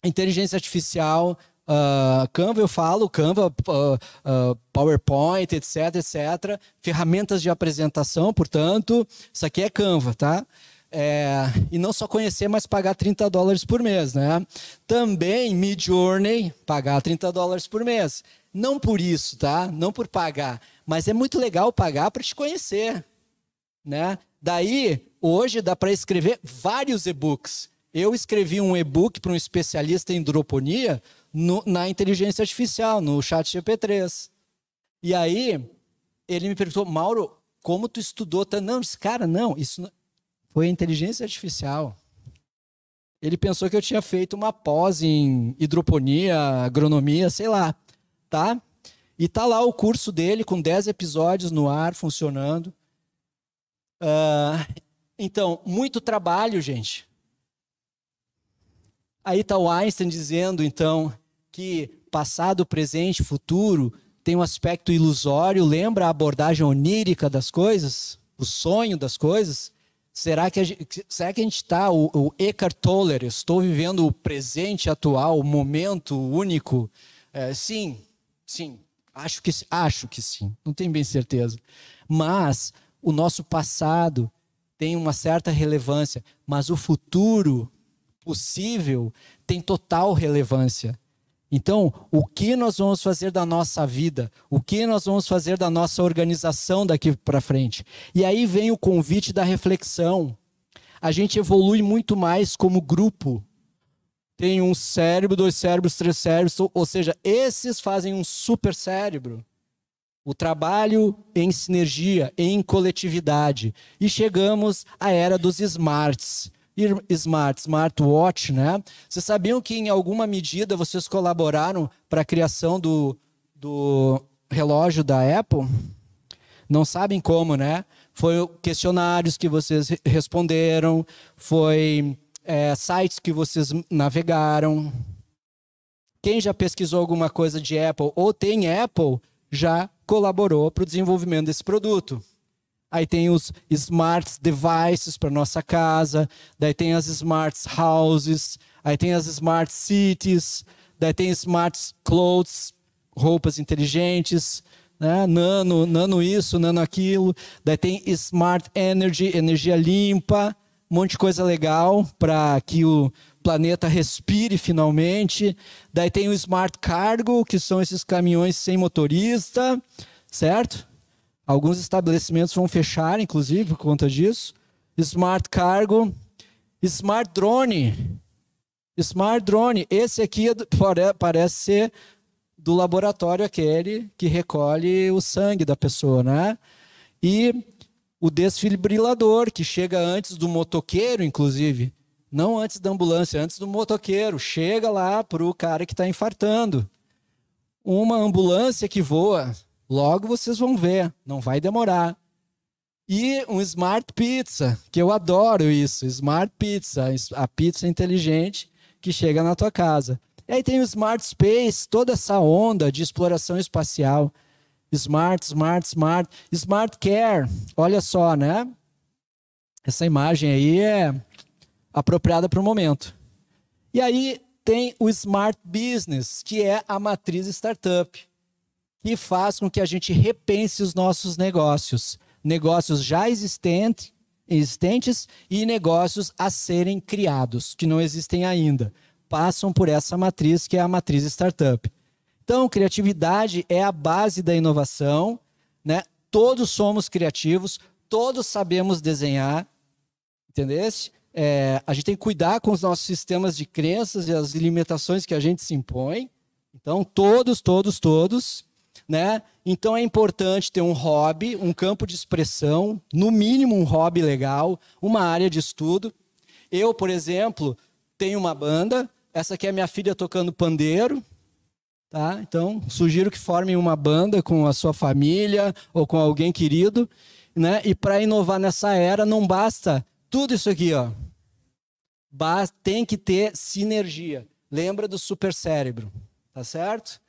inteligência artificial, uh, Canva, eu falo, Canva, uh, uh, PowerPoint, etc, etc. Ferramentas de apresentação, portanto, isso aqui é Canva, tá? É, e não só conhecer, mas pagar 30 dólares por mês, né? Também Midjourney, pagar 30 dólares por mês. Não por isso, tá? Não por pagar, mas é muito legal pagar para te conhecer, né? Daí, hoje dá para escrever vários e-books. Eu escrevi um e-book para um especialista em hidroponia no, na inteligência artificial, no chat gpt 3 E aí ele me perguntou, Mauro, como tu estudou? Tá? Não, eu disse, cara, não, isso não... foi inteligência artificial. Ele pensou que eu tinha feito uma pós em hidroponia, agronomia, sei lá, tá? E tá lá o curso dele com 10 episódios no ar, funcionando. Uh, então, muito trabalho, gente. Aí está o Einstein dizendo, então, que passado, presente, futuro tem um aspecto ilusório, lembra a abordagem onírica das coisas, o sonho das coisas? Será que a gente, será que a gente está, o, o Eckhart Tolle, estou vivendo o presente atual, o momento único? É, sim, sim, acho que, acho que sim, não tenho bem certeza. Mas o nosso passado tem uma certa relevância, mas o futuro possível tem total relevância. Então, o que nós vamos fazer da nossa vida? O que nós vamos fazer da nossa organização daqui para frente? E aí vem o convite da reflexão. A gente evolui muito mais como grupo. Tem um cérebro, dois cérebros, três cérebros, ou seja, esses fazem um super cérebro. O trabalho em sinergia, em coletividade. E chegamos à era dos smarts Smart, smartwatch, né? Vocês sabiam que em alguma medida vocês colaboraram para a criação do, do relógio da Apple? Não sabem como, né? Foi questionários que vocês responderam, foi é, sites que vocês navegaram. Quem já pesquisou alguma coisa de Apple ou tem Apple já colaborou para o desenvolvimento desse produto. Aí tem os smart devices para nossa casa, daí tem as smart houses, aí tem as smart cities, daí tem smart clothes, roupas inteligentes, né? nano, nano isso, nano aquilo, daí tem smart energy, energia limpa, um monte de coisa legal para que o planeta respire finalmente. Daí tem o smart cargo, que são esses caminhões sem motorista, certo? Alguns estabelecimentos vão fechar, inclusive, por conta disso. Smart Cargo, Smart Drone. Smart Drone, esse aqui é do, parece ser do laboratório aquele que recolhe o sangue da pessoa, né? E o desfibrilador, que chega antes do motoqueiro, inclusive. Não antes da ambulância, antes do motoqueiro. Chega lá para o cara que está infartando. Uma ambulância que voa, Logo vocês vão ver, não vai demorar. E um Smart Pizza, que eu adoro isso, Smart Pizza, a pizza inteligente que chega na tua casa. E aí tem o Smart Space, toda essa onda de exploração espacial. Smart, smart, smart. Smart Care, olha só, né? Essa imagem aí é apropriada para o momento. E aí tem o Smart Business, que é a matriz startup que faz com que a gente repense os nossos negócios, negócios já existentes, existentes e negócios a serem criados, que não existem ainda. Passam por essa matriz que é a matriz startup. Então, criatividade é a base da inovação, né? Todos somos criativos, todos sabemos desenhar, entendeu? É, a gente tem que cuidar com os nossos sistemas de crenças e as limitações que a gente se impõe. Então, todos, todos, todos né? Então é importante ter um hobby, um campo de expressão, no mínimo um hobby legal, uma área de estudo. Eu, por exemplo, tenho uma banda, essa aqui é minha filha tocando pandeiro, tá? Então, sugiro que formem uma banda com a sua família ou com alguém querido, né? E para inovar nessa era não basta tudo isso aqui, ó. Basta, tem que ter sinergia. Lembra do super cérebro, tá certo?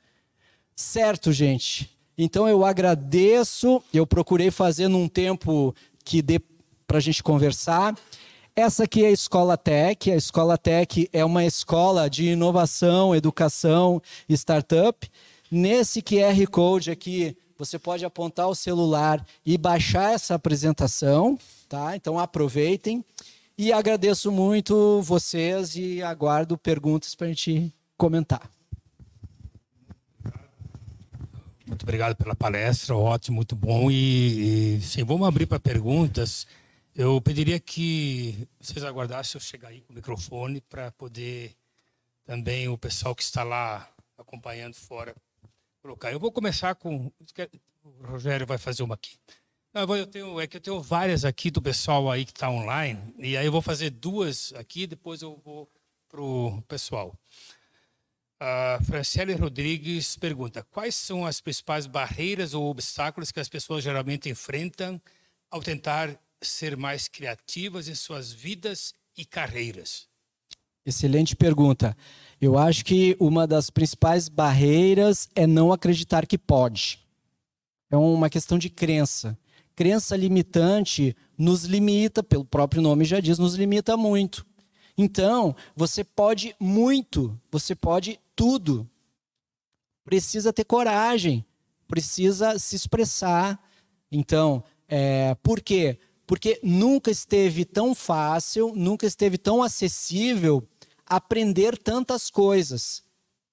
certo, gente. Então eu agradeço, eu procurei fazer num tempo que dê para a gente conversar. Essa aqui é a Escola Tech. A Escola Tech é uma escola de inovação, educação startup. Nesse QR Code aqui, você pode apontar o celular e baixar essa apresentação, tá? Então aproveitem. E agradeço muito vocês e aguardo perguntas para a gente comentar. Muito obrigado pela palestra, ótimo, muito bom. E, e sim, vamos abrir para perguntas. Eu pediria que vocês aguardassem eu chegar aí com o microfone para poder também o pessoal que está lá acompanhando fora colocar. Eu vou começar com. O Rogério vai fazer uma aqui. Não, eu tenho, é que eu tenho várias aqui do pessoal aí que está online, e aí eu vou fazer duas aqui, depois eu vou para o pessoal. A Franciele Rodrigues pergunta: quais são as principais barreiras ou obstáculos que as pessoas geralmente enfrentam ao tentar ser mais criativas em suas vidas e carreiras? Excelente pergunta. Eu acho que uma das principais barreiras é não acreditar que pode. É uma questão de crença. Crença limitante nos limita, pelo próprio nome já diz, nos limita muito. Então, você pode muito, você pode tudo. Precisa ter coragem, precisa se expressar. Então, é, por quê? Porque nunca esteve tão fácil, nunca esteve tão acessível aprender tantas coisas.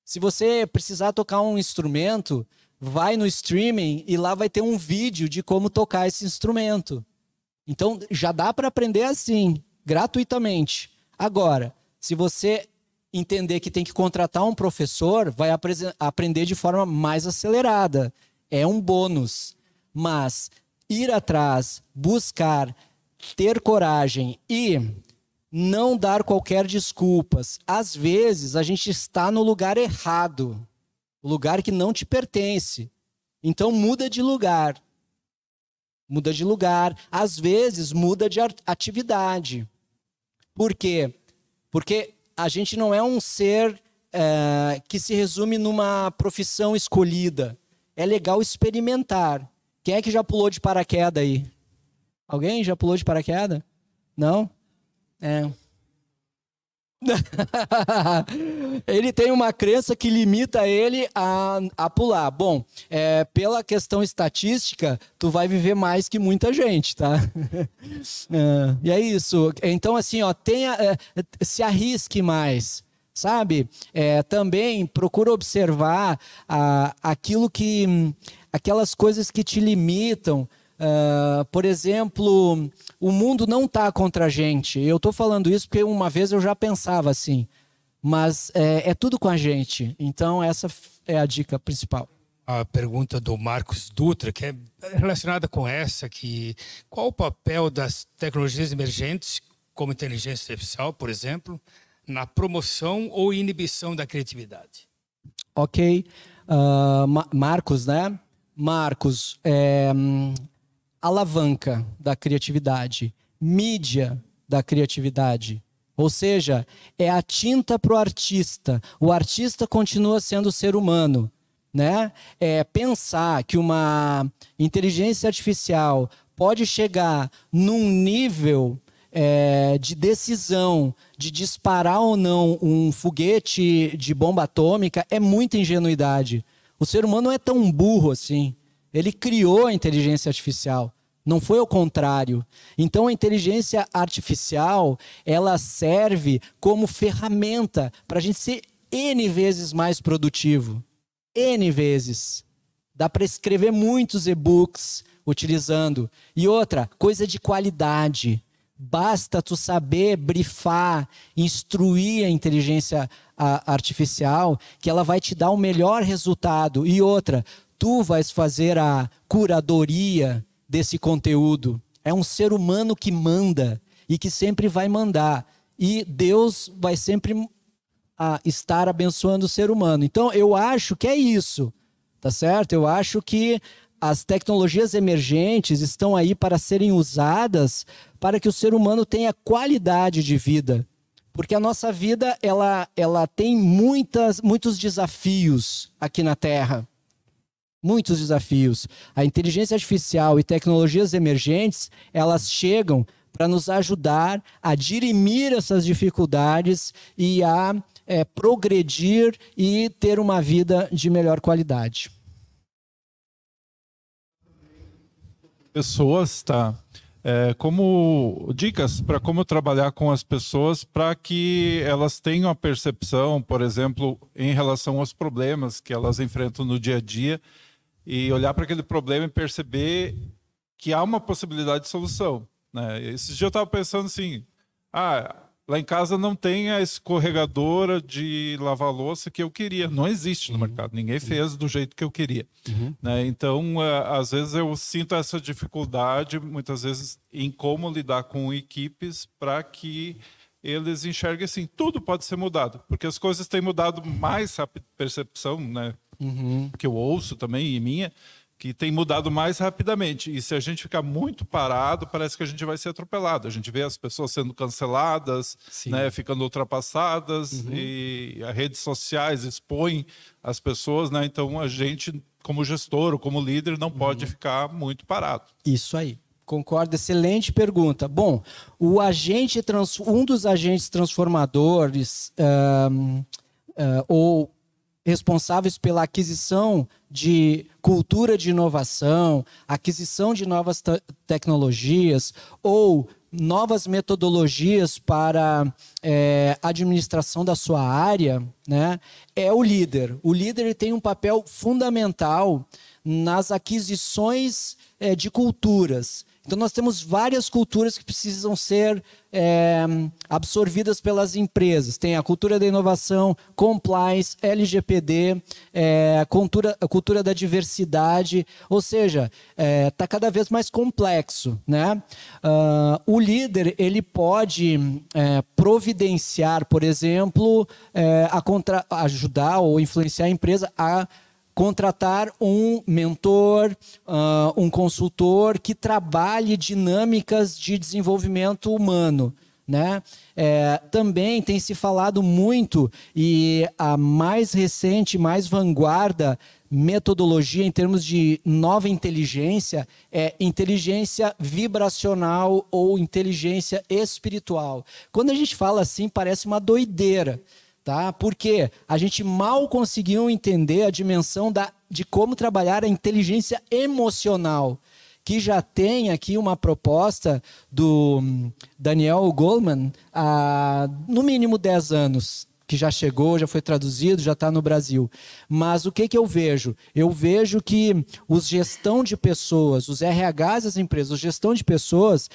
Se você precisar tocar um instrumento, vai no streaming e lá vai ter um vídeo de como tocar esse instrumento. Então já dá para aprender assim, gratuitamente. Agora, se você entender que tem que contratar um professor, vai aprender de forma mais acelerada. É um bônus. Mas ir atrás, buscar, ter coragem e não dar qualquer desculpas. Às vezes a gente está no lugar errado, o lugar que não te pertence. Então muda de lugar. Muda de lugar, às vezes muda de atividade. Por quê? Porque a gente não é um ser é, que se resume numa profissão escolhida. É legal experimentar. Quem é que já pulou de paraquedas aí? Alguém já pulou de paraquedas? Não? É. ele tem uma crença que limita ele a, a pular. Bom, é, pela questão estatística, tu vai viver mais que muita gente, tá? é, e é isso. Então, assim, ó, tenha, é, se arrisque mais, sabe? É, também procura observar a, aquilo que. Hum, aquelas coisas que te limitam Uh, por exemplo, o mundo não está contra a gente. Eu estou falando isso porque uma vez eu já pensava assim, mas é, é tudo com a gente. Então, essa é a dica principal a pergunta do Marcos Dutra, que é relacionada com essa, que qual o papel das tecnologias emergentes, como inteligência artificial, por exemplo, na promoção ou inibição da criatividade? Ok. Uh, Ma Marcos, né? Marcos, é, hum, alavanca da criatividade, mídia da criatividade. Ou seja, é a tinta para o artista. O artista continua sendo ser humano. Né? É pensar que uma inteligência artificial pode chegar num nível é, de decisão de disparar ou não um foguete de bomba atômica é muita ingenuidade. O ser humano não é tão burro assim. Ele criou a inteligência artificial, não foi o contrário. Então a inteligência artificial, ela serve como ferramenta para a gente ser N vezes mais produtivo. N vezes. Dá para escrever muitos e-books utilizando. E outra, coisa de qualidade. Basta tu saber brifar, instruir a inteligência artificial, que ela vai te dar o melhor resultado. E outra, tu vais fazer a curadoria desse conteúdo. É um ser humano que manda e que sempre vai mandar. E Deus vai sempre ah, estar abençoando o ser humano. Então, eu acho que é isso, tá certo? Eu acho que as tecnologias emergentes estão aí para serem usadas para que o ser humano tenha qualidade de vida. Porque a nossa vida ela, ela tem muitas, muitos desafios aqui na Terra muitos desafios. A inteligência artificial e tecnologias emergentes, elas chegam para nos ajudar a dirimir essas dificuldades e a é, progredir e ter uma vida de melhor qualidade. Pessoas, tá é, como dicas para como trabalhar com as pessoas para que elas tenham a percepção, por exemplo, em relação aos problemas que elas enfrentam no dia a dia e olhar para aquele problema e perceber que há uma possibilidade de solução. Né? Esse dia eu estava pensando assim, ah, lá em casa não tem a escorregadora de lavar louça que eu queria. Não existe no uhum. mercado. Ninguém uhum. fez do jeito que eu queria. Uhum. Né? Então, às vezes eu sinto essa dificuldade, muitas vezes, em como lidar com equipes para que eles enxerguem assim, tudo pode ser mudado, porque as coisas têm mudado mais rápido, percepção, né? uhum. que eu ouço também e minha, que tem mudado mais rapidamente. E se a gente ficar muito parado, parece que a gente vai ser atropelado. A gente vê as pessoas sendo canceladas, né, ficando ultrapassadas, uhum. e as redes sociais expõem as pessoas, né? Então a gente, como gestor ou como líder, não pode uhum. ficar muito parado. Isso aí. Concordo, excelente pergunta. Bom, o agente trans, um dos agentes transformadores um, uh, ou responsáveis pela aquisição de cultura de inovação, aquisição de novas tecnologias ou novas metodologias para é, administração da sua área, né, é o líder. O líder tem um papel fundamental nas aquisições é, de culturas. Então, nós temos várias culturas que precisam ser é, absorvidas pelas empresas. Tem a cultura da inovação, compliance, LGPD, é, cultura, a cultura da diversidade, ou seja, está é, tá cada vez mais complexo. Né? Uh, o líder ele pode é, providenciar, por exemplo, é, a contra, ajudar ou influenciar a empresa a contratar um mentor, uh, um consultor que trabalhe dinâmicas de desenvolvimento humano. Né? É, também tem se falado muito, e a mais recente, mais vanguarda metodologia em termos de nova inteligência é inteligência vibracional ou inteligência espiritual. Quando a gente fala assim, parece uma doideira tá? Porque a gente mal conseguiu entender a dimensão da, de como trabalhar a inteligência emocional, que já tem aqui uma proposta do hum, Daniel Goleman há no mínimo 10 anos, que já chegou, já foi traduzido, já está no Brasil. Mas o que, que eu vejo? Eu vejo que os gestão de pessoas, os RHs das empresas, os gestão de pessoas,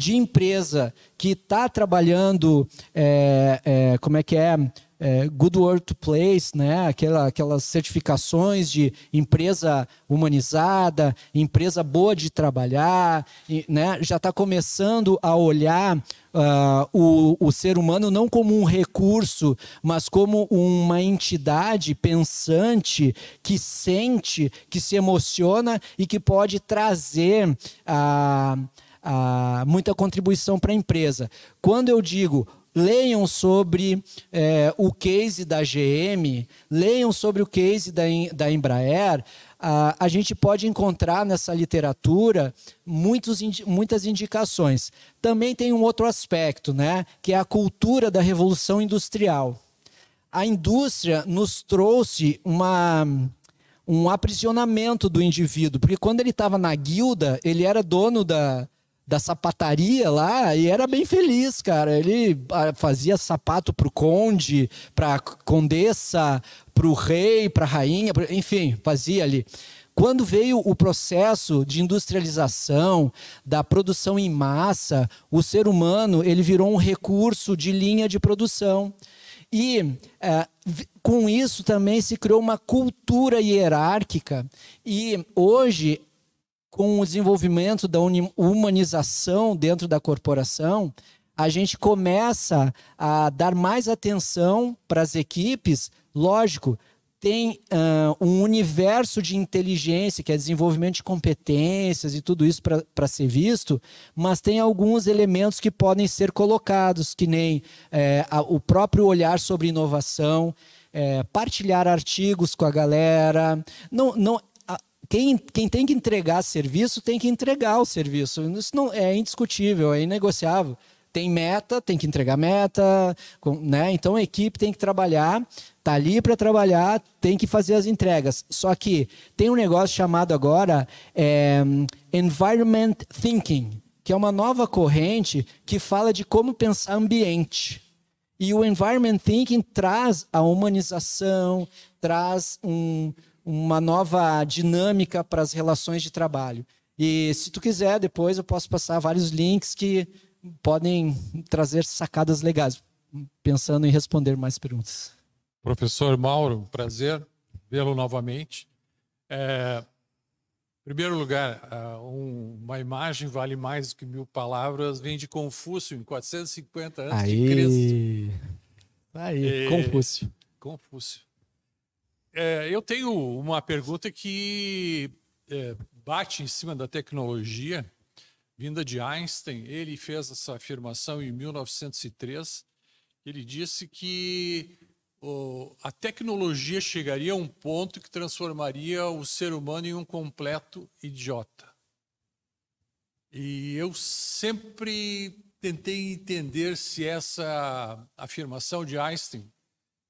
de empresa que está trabalhando, é, é, como é que é? é, Good Workplace, né? Aquela, aquelas certificações de empresa humanizada, empresa boa de trabalhar, né? já está começando a olhar uh, o, o ser humano não como um recurso, mas como uma entidade pensante que sente, que se emociona e que pode trazer a. Uh, a, muita contribuição para a empresa. Quando eu digo leiam sobre é, o case da GM, leiam sobre o case da, da Embraer, a, a gente pode encontrar nessa literatura muitos, muitas indicações. Também tem um outro aspecto, né, que é a cultura da revolução industrial. A indústria nos trouxe uma um aprisionamento do indivíduo, porque quando ele estava na guilda, ele era dono da, da sapataria lá e era bem feliz, cara. Ele ah, fazia sapato pro conde, pra condessa, pro rei, pra rainha, enfim, fazia ali. Quando veio o processo de industrialização, da produção em massa, o ser humano ele virou um recurso de linha de produção. E é, com isso também se criou uma cultura hierárquica. E hoje com o desenvolvimento da humanização dentro da corporação, a gente começa a dar mais atenção para as equipes. Lógico, tem uh, um universo de inteligência, que é desenvolvimento de competências e tudo isso para ser visto, mas tem alguns elementos que podem ser colocados, que nem é, a, o próprio olhar sobre inovação. É, partilhar artigos com a galera. Não, não, quem, quem tem que entregar serviço tem que entregar o serviço. Isso não é indiscutível, é inegociável. Tem meta, tem que entregar meta, né? Então a equipe tem que trabalhar, tá ali para trabalhar, tem que fazer as entregas. Só que tem um negócio chamado agora é, environment thinking, que é uma nova corrente que fala de como pensar ambiente. E o environment thinking traz a humanização, traz um, uma nova dinâmica para as relações de trabalho. E se tu quiser, depois eu posso passar vários links que podem trazer sacadas legais, pensando em responder mais perguntas. Professor Mauro, prazer vê-lo novamente. É, em primeiro lugar, ah, uma imagem vale mais do que mil palavras, vem de Confúcio, em 450 anos Aí. de Cristo. Aí, e... Confúcio. Confúcio. É, eu tenho uma pergunta que é, bate em cima da tecnologia vinda de Einstein. Ele fez essa afirmação em 1903. Ele disse que a tecnologia chegaria a um ponto que transformaria o ser humano em um completo idiota. E eu sempre tentei entender se essa afirmação de Einstein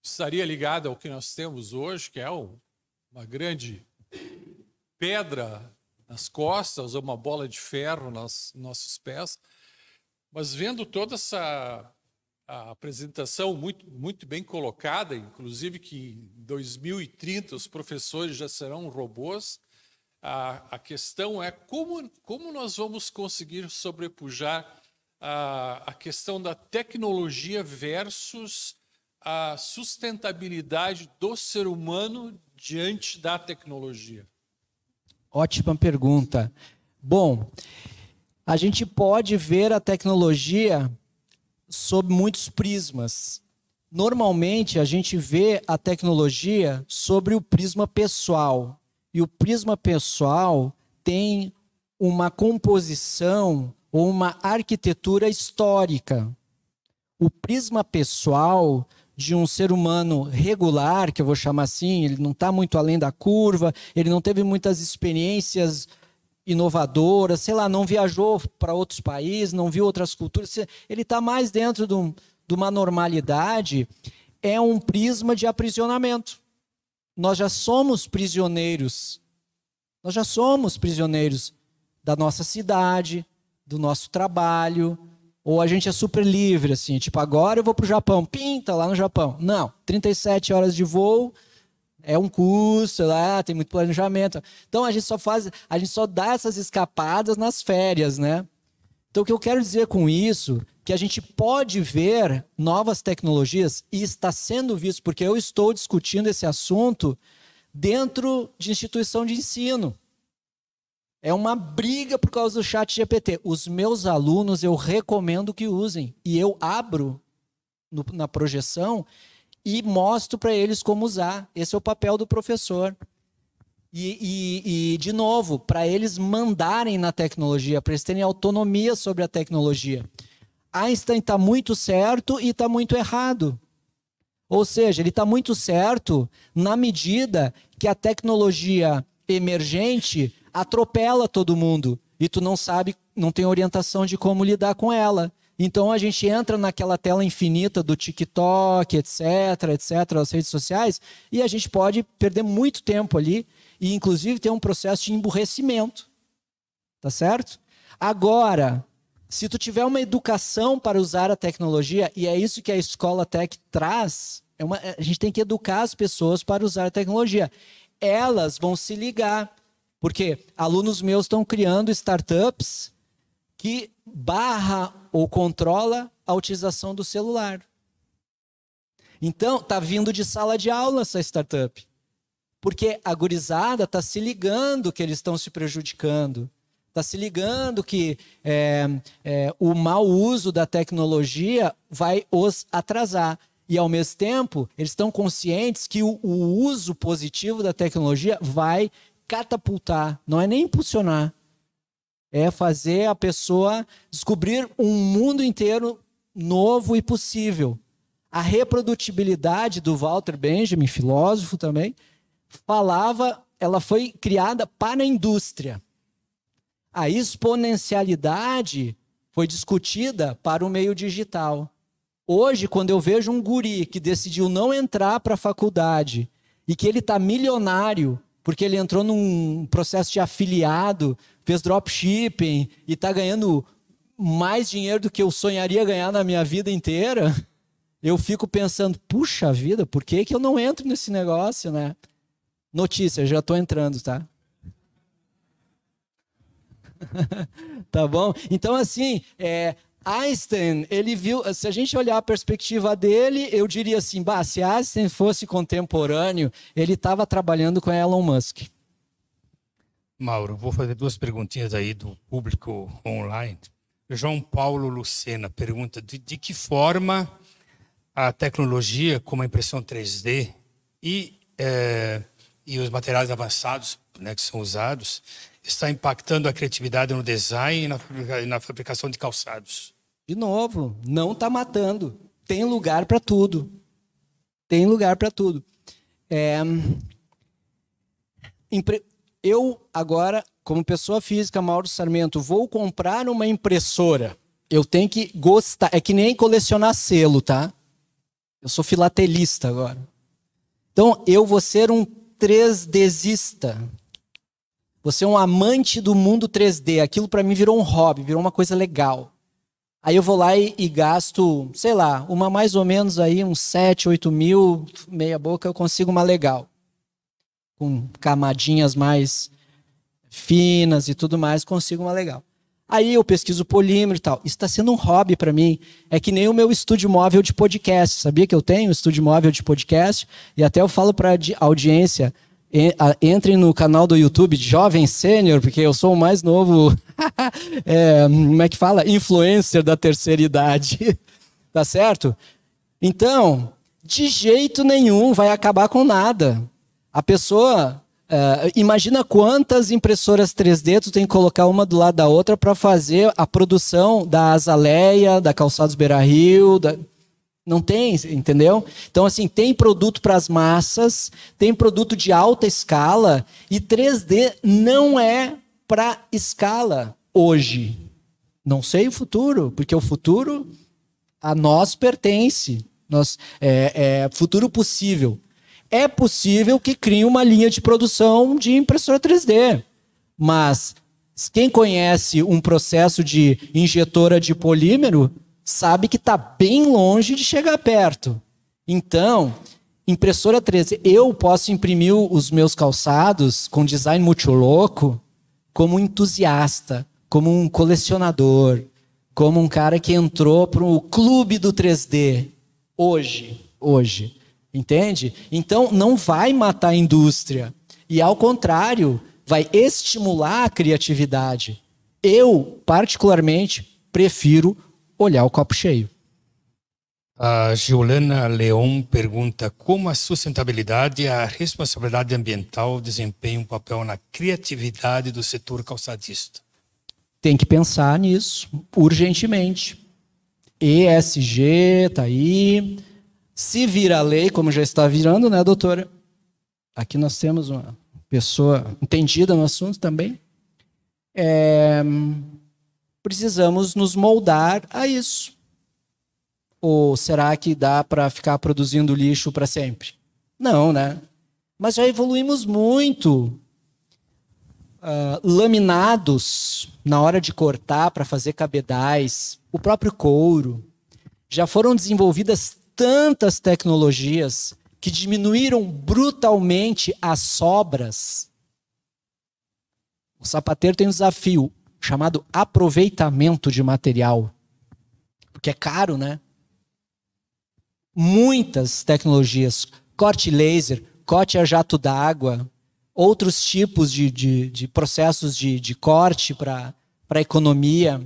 estaria ligada ao que nós temos hoje, que é uma grande pedra nas costas, ou uma bola de ferro nos nossos pés. Mas vendo toda essa apresentação muito, muito bem colocada, inclusive que em 2030 os professores já serão robôs, a, a questão é como, como nós vamos conseguir sobrepujar a, a questão da tecnologia versus a sustentabilidade do ser humano diante da tecnologia? Ótima pergunta. Bom, a gente pode ver a tecnologia sob muitos prismas. Normalmente a gente vê a tecnologia sobre o prisma pessoal. E o prisma pessoal tem uma composição ou uma arquitetura histórica. O prisma pessoal de um ser humano regular, que eu vou chamar assim, ele não está muito além da curva, ele não teve muitas experiências inovadoras, sei lá, não viajou para outros países, não viu outras culturas, ele está mais dentro de, um, de uma normalidade, é um prisma de aprisionamento. Nós já somos prisioneiros, nós já somos prisioneiros da nossa cidade, do nosso trabalho, ou a gente é super livre, assim, tipo, agora eu vou pro Japão, pinta lá no Japão. Não, 37 horas de voo, é um curso, lá tem muito planejamento. Então a gente só faz, a gente só dá essas escapadas nas férias, né? Então o que eu quero dizer com isso, que a gente pode ver novas tecnologias e está sendo visto, porque eu estou discutindo esse assunto dentro de instituição de ensino. É uma briga por causa do chat GPT. Os meus alunos eu recomendo que usem. E eu abro no, na projeção e mostro para eles como usar. Esse é o papel do professor. E, e, e de novo, para eles mandarem na tecnologia, para eles terem autonomia sobre a tecnologia. Einstein está muito certo e está muito errado. Ou seja, ele está muito certo na medida que a tecnologia emergente atropela todo mundo e tu não sabe, não tem orientação de como lidar com ela. Então a gente entra naquela tela infinita do TikTok, etc, etc, as redes sociais, e a gente pode perder muito tempo ali e inclusive ter um processo de emburrecimento. Tá certo? Agora, se tu tiver uma educação para usar a tecnologia, e é isso que a escola tech traz, é uma, a gente tem que educar as pessoas para usar a tecnologia. Elas vão se ligar porque alunos meus estão criando startups que barra ou controla a utilização do celular. Então, tá vindo de sala de aula essa startup. Porque a gurizada tá se ligando que eles estão se prejudicando. Tá se ligando que é, é, o mau uso da tecnologia vai os atrasar. E, ao mesmo tempo, eles estão conscientes que o, o uso positivo da tecnologia vai catapultar, não é nem impulsionar. É fazer a pessoa descobrir um mundo inteiro novo e possível. A reprodutibilidade do Walter Benjamin, filósofo também, falava, ela foi criada para a indústria. A exponencialidade foi discutida para o meio digital. Hoje, quando eu vejo um guri que decidiu não entrar para a faculdade e que ele está milionário porque ele entrou num processo de afiliado, fez dropshipping e está ganhando mais dinheiro do que eu sonharia ganhar na minha vida inteira, eu fico pensando, puxa vida, por que, que eu não entro nesse negócio, né? Notícia, já estou entrando, tá? tá bom? Então, assim, é, Einstein, ele viu, se a gente olhar a perspectiva dele, eu diria assim, bah, se Einstein fosse contemporâneo, ele estava trabalhando com Elon Musk. Mauro, vou fazer duas perguntinhas aí do público online. João Paulo Lucena pergunta de, de que forma a tecnologia, como a impressão 3D e, é, e os materiais avançados né, que são usados, está impactando a criatividade no design e na fabricação de calçados? De novo, não está matando. Tem lugar para tudo. Tem lugar para tudo. É... Eu, agora, como pessoa física, Mauro Sarmento, vou comprar uma impressora. Eu tenho que gostar. É que nem colecionar selo, tá? Eu sou filatelista agora. Então, eu vou ser um 3Dzista. Você é um amante do mundo 3D. Aquilo para mim virou um hobby, virou uma coisa legal. Aí eu vou lá e, e, gasto, sei lá, uma mais ou menos aí, uns 7, 8 mil, meia boca, eu consigo uma legal. Com camadinhas mais finas e tudo mais, consigo uma legal. Aí eu pesquiso polímero e tal. Isso está sendo um hobby para mim. É que nem o meu estúdio móvel de podcast. Sabia que eu tenho estúdio móvel de podcast? E até eu falo para a audiência, entrem no canal do YouTube Jovem Sênior, porque eu sou o mais novo, é, como é que fala? Influencer da terceira idade. tá certo? Então, de jeito nenhum vai acabar com nada. A pessoa. É, imagina quantas impressoras 3D tu tem que colocar uma do lado da outra para fazer a produção da Azaleia, da Calçados Beira Rio, da, não tem, entendeu? Então, assim, tem produto para as massas, tem produto de alta escala, e 3D não é para escala hoje. Não sei o futuro, porque o futuro a nós pertence. Nós, é, é futuro possível. É possível que crie uma linha de produção de impressora 3D, mas quem conhece um processo de injetora de polímero sabe que está bem longe de chegar perto. Então, impressora 3D eu posso imprimir os meus calçados com design muito louco como um entusiasta, como um colecionador, como um cara que entrou para o clube do 3D hoje, hoje, entende? Então não vai matar a indústria e ao contrário, vai estimular a criatividade. Eu particularmente prefiro olhar o copo cheio. A Juliana Leon pergunta como a sustentabilidade e a responsabilidade ambiental desempenham um papel na criatividade do setor calçadista. Tem que pensar nisso urgentemente. ESG tá aí. Se vira a lei, como já está virando, né, doutora? Aqui nós temos uma pessoa entendida no assunto também. É, precisamos nos moldar a isso. Ou será que dá para ficar produzindo lixo para sempre? Não, né? Mas já evoluímos muito. Uh, laminados na hora de cortar para fazer cabedais, o próprio couro. Já foram desenvolvidas tantas tecnologias que diminuíram brutalmente as sobras. O sapateiro tem um desafio: chamado aproveitamento de material, porque é caro, né? Muitas tecnologias, corte laser, corte a jato d'água, outros tipos de, de, de, processos de, de corte para a economia,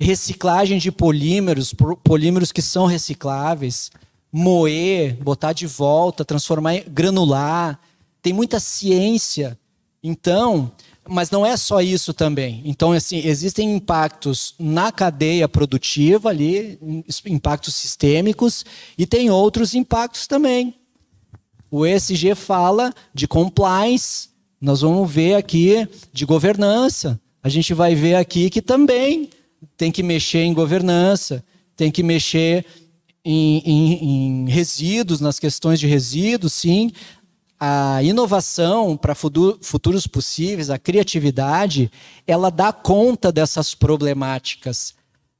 reciclagem de polímeros, polímeros que são recicláveis, moer, botar de volta, transformar em granular. Tem muita ciência. Então, mas não é só isso também. Então, assim, existem impactos na cadeia produtiva ali, impactos sistêmicos, e tem outros impactos também. O ESG fala de compliance, nós vamos ver aqui de governança. A gente vai ver aqui que também tem que mexer em governança, tem que mexer em, em, em resíduos, nas questões de resíduos, sim, a inovação para futuros possíveis, a criatividade, ela dá conta dessas problemáticas.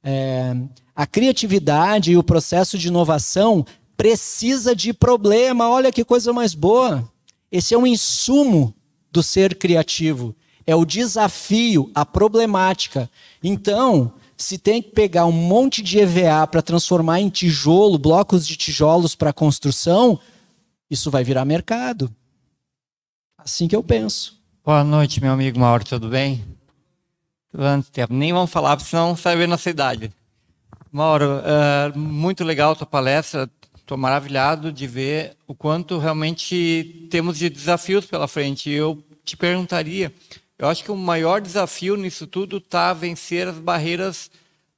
É, a criatividade e o processo de inovação precisa de problema. Olha que coisa mais boa! Esse é um insumo do ser criativo. É o desafio, a problemática. Então, se tem que pegar um monte de EVA para transformar em tijolo, blocos de tijolos para construção, isso vai virar mercado. Assim que eu penso. Boa noite, meu amigo Mauro, tudo bem? Quanto tempo? Nem vamos falar, senão saber na idade. Mauro, uh, muito legal a tua palestra. Estou maravilhado de ver o quanto realmente temos de desafios pela frente. Eu te perguntaria, eu acho que o maior desafio nisso tudo está vencer as barreiras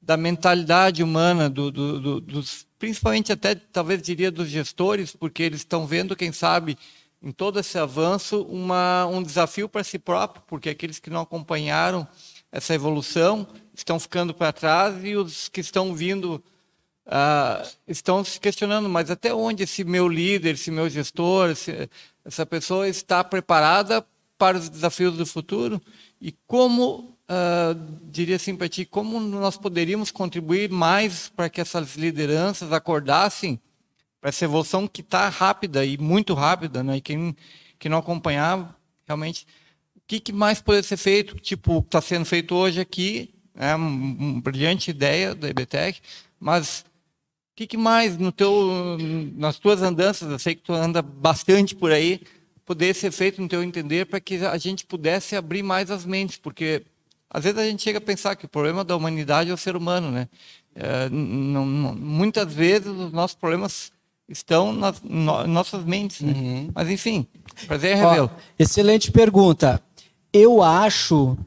da mentalidade humana, do, do, do, dos, principalmente até, talvez diria, dos gestores, porque eles estão vendo, quem sabe, em todo esse avanço, uma, um desafio para si próprio, porque aqueles que não acompanharam essa evolução estão ficando para trás e os que estão vindo uh, estão se questionando, mas até onde esse meu líder, esse meu gestor, esse, essa pessoa está preparada para os desafios do futuro e como uh, diria assim para ti, como nós poderíamos contribuir mais para que essas lideranças acordassem para essa evolução que está rápida e muito rápida, né? E quem, quem não acompanhava, realmente, o que, que mais poderia ser feito? Tipo, o que está sendo feito hoje aqui, é né? uma um brilhante ideia da EBTEC, mas o que, que, mais no teu, nas tuas andanças, eu sei que tu anda bastante por aí, poderia ser feito no teu entender para que a gente pudesse abrir mais as mentes, porque às vezes a gente chega a pensar que o problema da humanidade é o ser humano, né? É, não, não, muitas vezes os nossos problemas estão nas no, nossas mentes, né? Uhum. Mas enfim, prazer é lo Excelente pergunta. Eu acho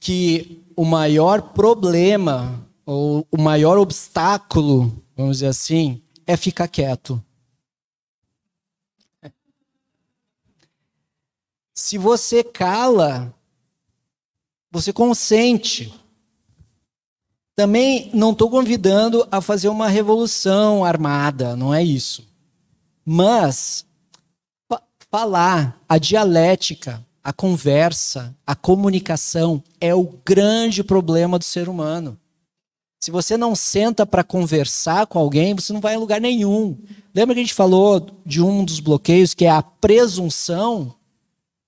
que o maior problema ou o maior obstáculo, vamos dizer assim, é ficar quieto. Se você cala, você consente. Também não estou convidando a fazer uma revolução armada, não é isso. Mas falar, a dialética, a conversa, a comunicação é o grande problema do ser humano. Se você não senta para conversar com alguém, você não vai em lugar nenhum. Lembra que a gente falou de um dos bloqueios que é a presunção?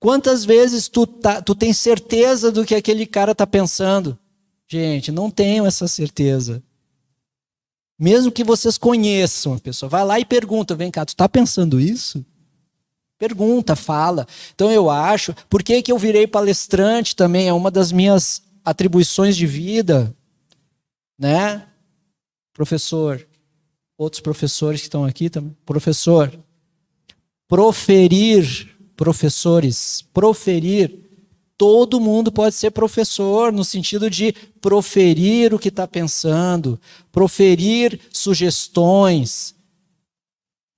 Quantas vezes tu, tá, tu tem certeza do que aquele cara está pensando? Gente, não tenho essa certeza. Mesmo que vocês conheçam a pessoa, vai lá e pergunta: vem cá, tu está pensando isso? Pergunta, fala. Então eu acho, por que, que eu virei palestrante também? É uma das minhas atribuições de vida, né? Professor, outros professores que estão aqui também. Professor, proferir professores, proferir. Todo mundo pode ser professor, no sentido de proferir o que está pensando, proferir sugestões,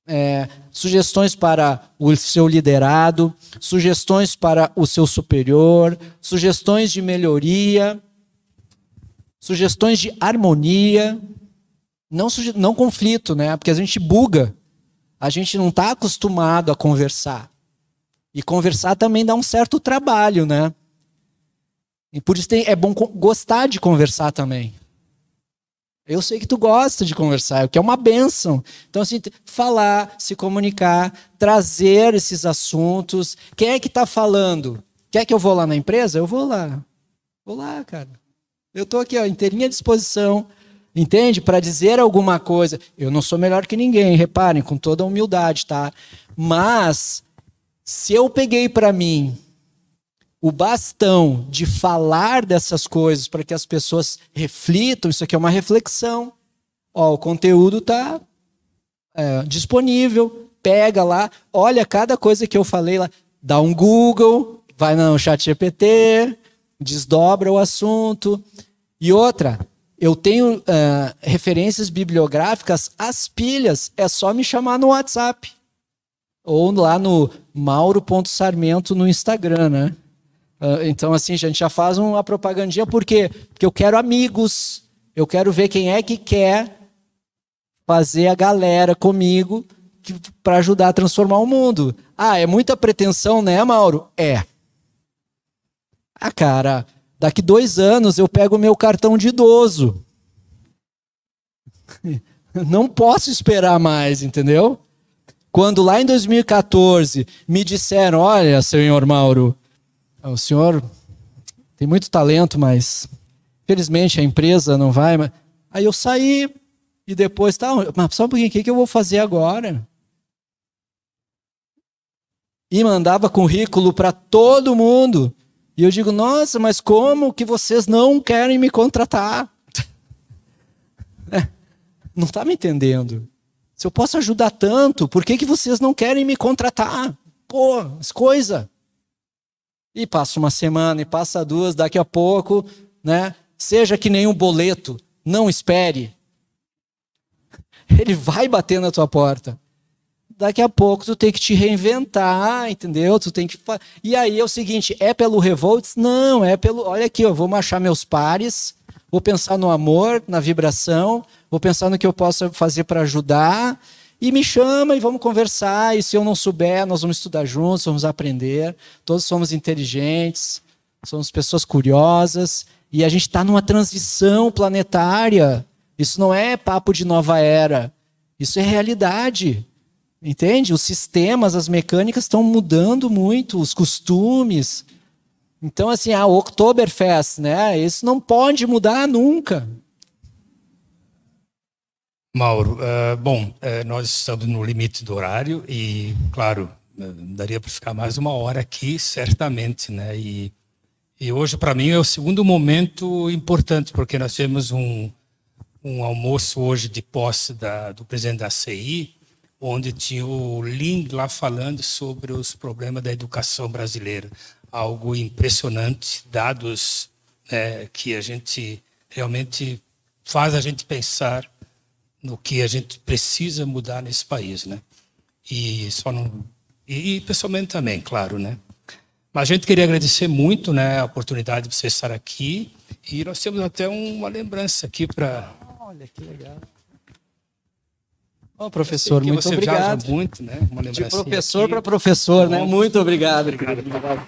é, sugestões para o seu liderado, sugestões para o seu superior, sugestões de melhoria, sugestões de harmonia, não, não conflito, né? Porque a gente buga, a gente não está acostumado a conversar. E conversar também dá um certo trabalho, né? E por isso tem, é bom gostar de conversar também. Eu sei que tu gosta de conversar, o que é uma benção. Então, assim, falar, se comunicar, trazer esses assuntos. Quem é que está falando? Quer que eu vou lá na empresa? Eu vou lá. Vou lá, cara. Eu estou aqui, ó, inteirinha à disposição, entende? Para dizer alguma coisa. Eu não sou melhor que ninguém, reparem, com toda humildade, tá? Mas se eu peguei para mim o bastão de falar dessas coisas para que as pessoas reflitam, isso aqui é uma reflexão. Ó, o conteúdo está é, disponível, pega lá, olha cada coisa que eu falei lá, dá um Google, vai no chat GPT, desdobra o assunto. E outra, eu tenho uh, referências bibliográficas as pilhas, é só me chamar no WhatsApp. Ou lá no mauro.sarmento no Instagram, né? Ah, então, assim, a gente já faz uma propagandinha, por quê? Porque eu quero amigos, eu quero ver quem é que quer fazer a galera comigo para ajudar a transformar o mundo. Ah, é muita pretensão, né, Mauro? É. Ah, cara, daqui dois anos eu pego meu cartão de idoso. Não posso esperar mais, entendeu? Quando lá em 2014 me disseram: Olha, senhor Mauro, ah, o senhor tem muito talento, mas felizmente a empresa não vai. Mas... Aí eu saí e depois, tá, mas só um pouquinho, o que, que eu vou fazer agora? E mandava currículo para todo mundo. E eu digo, nossa, mas como que vocês não querem me contratar? É, não está me entendendo. Se eu posso ajudar tanto, por que, que vocês não querem me contratar? Pô, as coisas. E passa uma semana, e passa duas, daqui a pouco, né? Seja que nenhum boleto, não espere. Ele vai bater na tua porta. Daqui a pouco tu tem que te reinventar, entendeu? Tu tem que E aí é o seguinte, é pelo revolts? Não, é pelo, olha aqui, eu vou machar meus pares vou pensar no amor, na vibração, vou pensar no que eu possa fazer para ajudar. E me chama e vamos conversar. E se eu não souber, nós vamos estudar juntos, vamos aprender. Todos somos inteligentes, somos pessoas curiosas. E a gente está numa transição planetária. Isso não é papo de nova era. Isso é realidade. Entende? Os sistemas, as mecânicas estão mudando muito, os costumes. Então, assim, a ah, Oktoberfest, né? Isso não pode mudar nunca. Mauro, uh, bom, uh, nós estamos no limite do horário e, claro, uh, daria para ficar mais uma hora aqui, certamente, né? E, e hoje, para mim, é o segundo momento importante, porque nós tivemos um, um almoço hoje de posse da, do presidente da CI, onde tinha o Ling lá falando sobre os problemas da educação brasileira algo impressionante, dados né, que a gente realmente faz a gente pensar no que a gente precisa mudar nesse país, né? E só não e, e pessoalmente também, claro, né? Mas a gente queria agradecer muito, né, a oportunidade de você estar aqui e nós temos até uma lembrança aqui para Olha que legal. Bom, oh, professor, muito você obrigado. muito, né? Uma De professor para professor, né? Muito obrigado. obrigado. obrigado.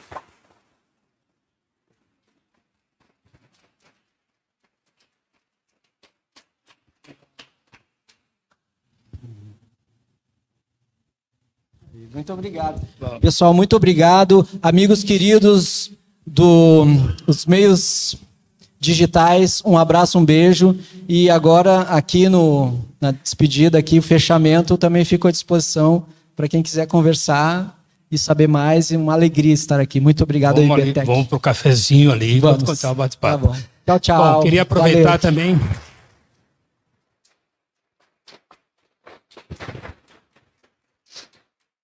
Muito obrigado. Pessoal, muito obrigado. Amigos queridos dos do, meios digitais, um abraço, um beijo. E agora, aqui no, na despedida, aqui, o fechamento, também fico à disposição para quem quiser conversar e saber mais. E uma alegria estar aqui. Muito obrigado, Vamos, vamos para o cafezinho ali. Vamos, contar o tá bate-papo. Tá tchau, tchau. Bom, queria aproveitar Valeu. também.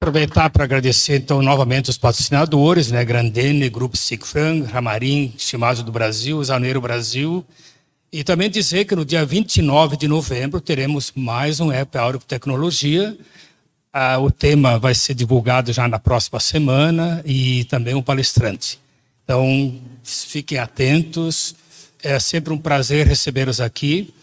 Aproveitar para agradecer, então, novamente os patrocinadores, né? Grandene, Grupo Sigfran, Ramarim, Chimagem do Brasil, Zaneiro Brasil. E também dizer que no dia 29 de novembro teremos mais um App Áureo Tecnologia. Ah, o tema vai ser divulgado já na próxima semana e também um palestrante. Então, fiquem atentos. É sempre um prazer recebê-los aqui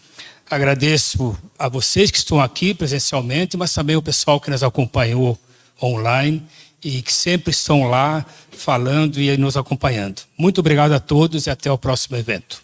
agradeço a vocês que estão aqui presencialmente, mas também o pessoal que nos acompanhou online e que sempre estão lá falando e nos acompanhando. Muito obrigado a todos e até o próximo evento.